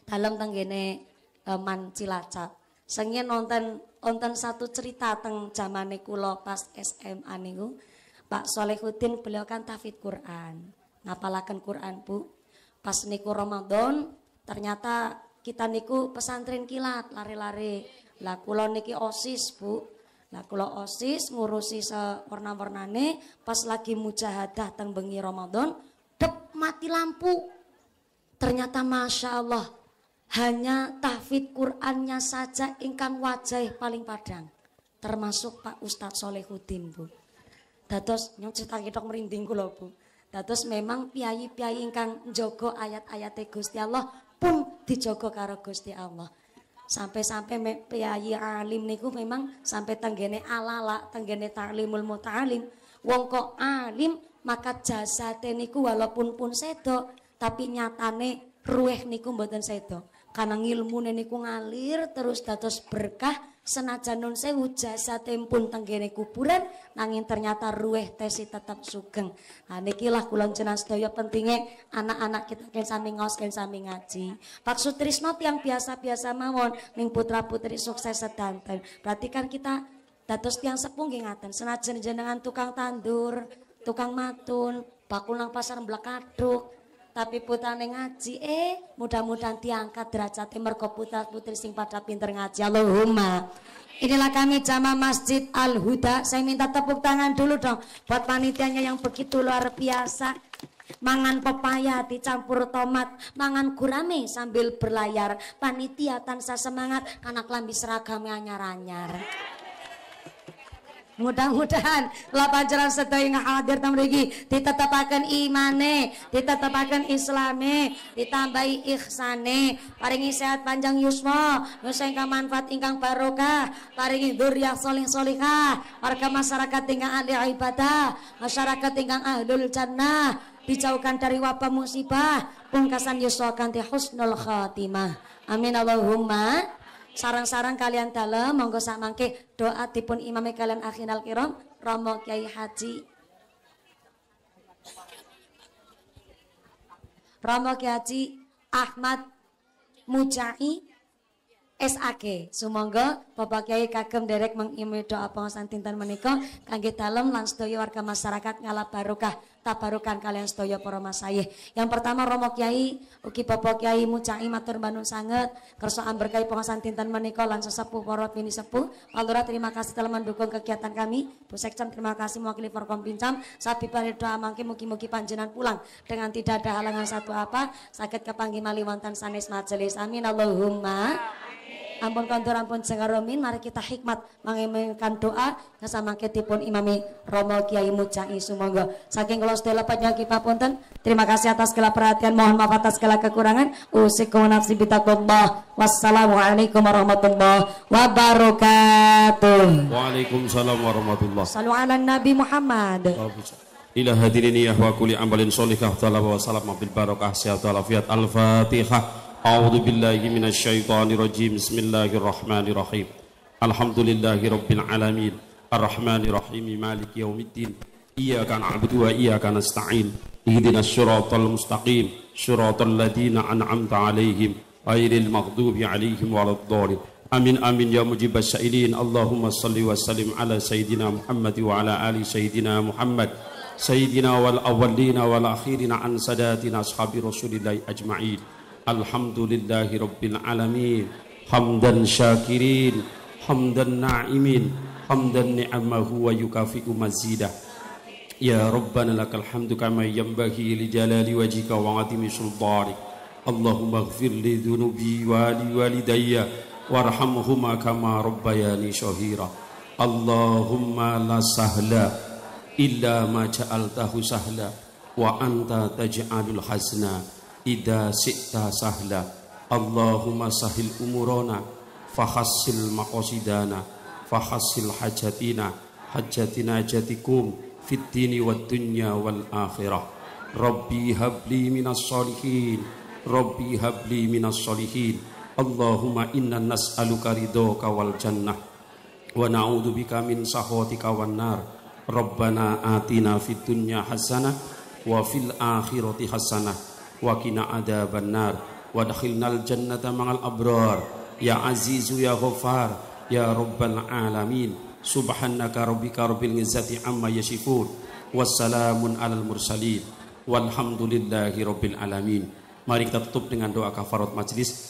dalam tanggene uh, eh, man Cilacap. Sengen nonton nonton satu cerita teng zaman kulo pas SMA niku. Pak Solehudin beliau kan tafid Quran. ngapalakan Quran, Bu. Pas niku Ramadan ternyata kita niku pesantren kilat lari-lari. Lah kula niki OSIS, Bu. Lah kula OSIS ngurusi sewarna-warnane pas lagi mujahadah teng bengi Ramadan, dep mati lampu. Ternyata Masya Allah hanya tahfid Qurannya saja ingkang wajah paling padang termasuk Pak Ustadz Solehudin Bu. Dados nyong cerita kita merinding kula Bu. Dados memang piyayi-piyayi ingkang jogo ayat-ayat Gusti Allah pun dijogo karo Gusti Allah sampai-sampai me, alim niku memang sampai tanggene alala tanggene ta'limul muta'alim wong kok alim maka jasa niku walaupun pun sedo tapi nyatane ruh niku mboten sedo karena ilmu niku ngalir terus dados berkah senajan nun sewu jasa tempun tenggene kuburan nanging ternyata ruweh tesi tetap sugeng nah lah kulon jenang sedaya pentingnya anak-anak kita kain sami ngos kain sami ngaji Pak Sutrisno tiang biasa-biasa mawon ning putra putri sukses sedanten berarti kan kita dados tiang sepuh ngaten senajan jenengan tukang tandur tukang matun bakul nang pasar blekaduk tapi putane ngaji eh mudah-mudahan diangkat derajat mergo putra putri sing pada pinter ngaji Allahumma inilah kami jamaah masjid Al Huda saya minta tepuk tangan dulu dong buat panitianya yang begitu luar biasa mangan pepaya dicampur tomat mangan gurame sambil berlayar panitia tanpa semangat karena kelambi seragamnya anyar-anyar mudah-mudahan jalan lapancaran yang hadir lagi ditetapkan imane ditetapkan islame ditambahi ikhsane paringi sehat panjang yuswa nusa manfaat ingkang barokah paringi dzurriyah soling solikah warga masyarakat ingkang ahli ibadah masyarakat ingkang ahlul jannah dijauhkan dari wabah musibah pungkasan yuswa kanti husnul khatimah amin Allahumma sarang-sarang kalian dalam monggo sak mangke doa dipun imame kalian akhinal kiram Romo Kiai Haji Romo Kiai Haji Ahmad Mujai SAK. Sumangga Bapak Kyai kagem derek mengimil doa pengosan tinta menika kangge dalem lan warga masyarakat ngalap barokah tabarukan kalian sedaya para masayih. Yang pertama Romo Kyai ugi Bapak Kyai Mucai matur banun sanget kersa amberkai pengosan tinten menika lan sesepuh para bini sepuh. Palura terima kasih telah mendukung kegiatan kami. Bu Sekcam terima kasih mewakili Forkom Pincam. Sabi doa mangke muki mugi panjenengan pulang dengan tidak ada halangan satu apa sakit kepanggi maliwantan sanes majelis. Amin Allahumma ampun kantor ampun Cengaromin, mari kita hikmat mengemankan doa ngesama ketipun imami Romo Kiai Mujai Sumonggo saking kalau sedaya lepat papunten terima kasih atas segala perhatian mohon maaf atas segala kekurangan usikum nafsi bitakullah wassalamualaikum warahmatullahi wabarakatuh waalaikumsalam warahmatullahi wabarakatuh ala nabi Muhammad ila hadirin ya wa kuli amalin sholikah wa salam bil barakah sehat al-fatihah أعوذ بالله من الشيطان الرجيم بسم الله الرحمن الرحيم الحمد لله رب العالمين الرحمن الرحيم مالك يوم الدين إياك نعبد وإياك نستعين اهدنا الصراط المستقيم صراط الذين أنعمت عليهم غير المغضوب عليهم ولا الضالين آمين آمين يا مجيب السائلين اللهم صل وسلم على سيدنا محمد وعلى آل سيدنا محمد سيدنا والأولين والآخرين عن ساداتنا أصحاب رسول الله أجمعين Alhamdulillahi Rabbil Alamin Hamdan syakirin Hamdan na'imin Hamdan ni'amahu wa yukafi'u mazidah Ya Rabbana lakal hamdu kama yambahi li jalali wajika wa adimi sultanik Allahumma gfir li dhunubi wa li walidayya Warhamhuma kama rabbayani syahira Allahumma la sahla illa ma ja'altahu sahla Wa anta taj'alul hasna ida sita sahla Allahumma sahil umurona, fahassil maqasidana fahasil hajatina hajatina jatikum fid dini wad dunya wal akhirah Rabbi habli minas solihin Rabbi habli minas solihin Allahumma inna nas'aluka ridhoka wal jannah wa bika min sahwatika wan nar Rabbana atina fid dunya hasanah wa fil akhirati hasanah wa qina adzabannar wadkhilnal jannata ma'al abrar ya azizu ya ghafar ya rabbal alamin subhanaka rabbika rabbil izzati amma yasifun wassalamun alal mursalin walhamdulillahi rabbil alamin mari kita tutup dengan doa kafarat majlis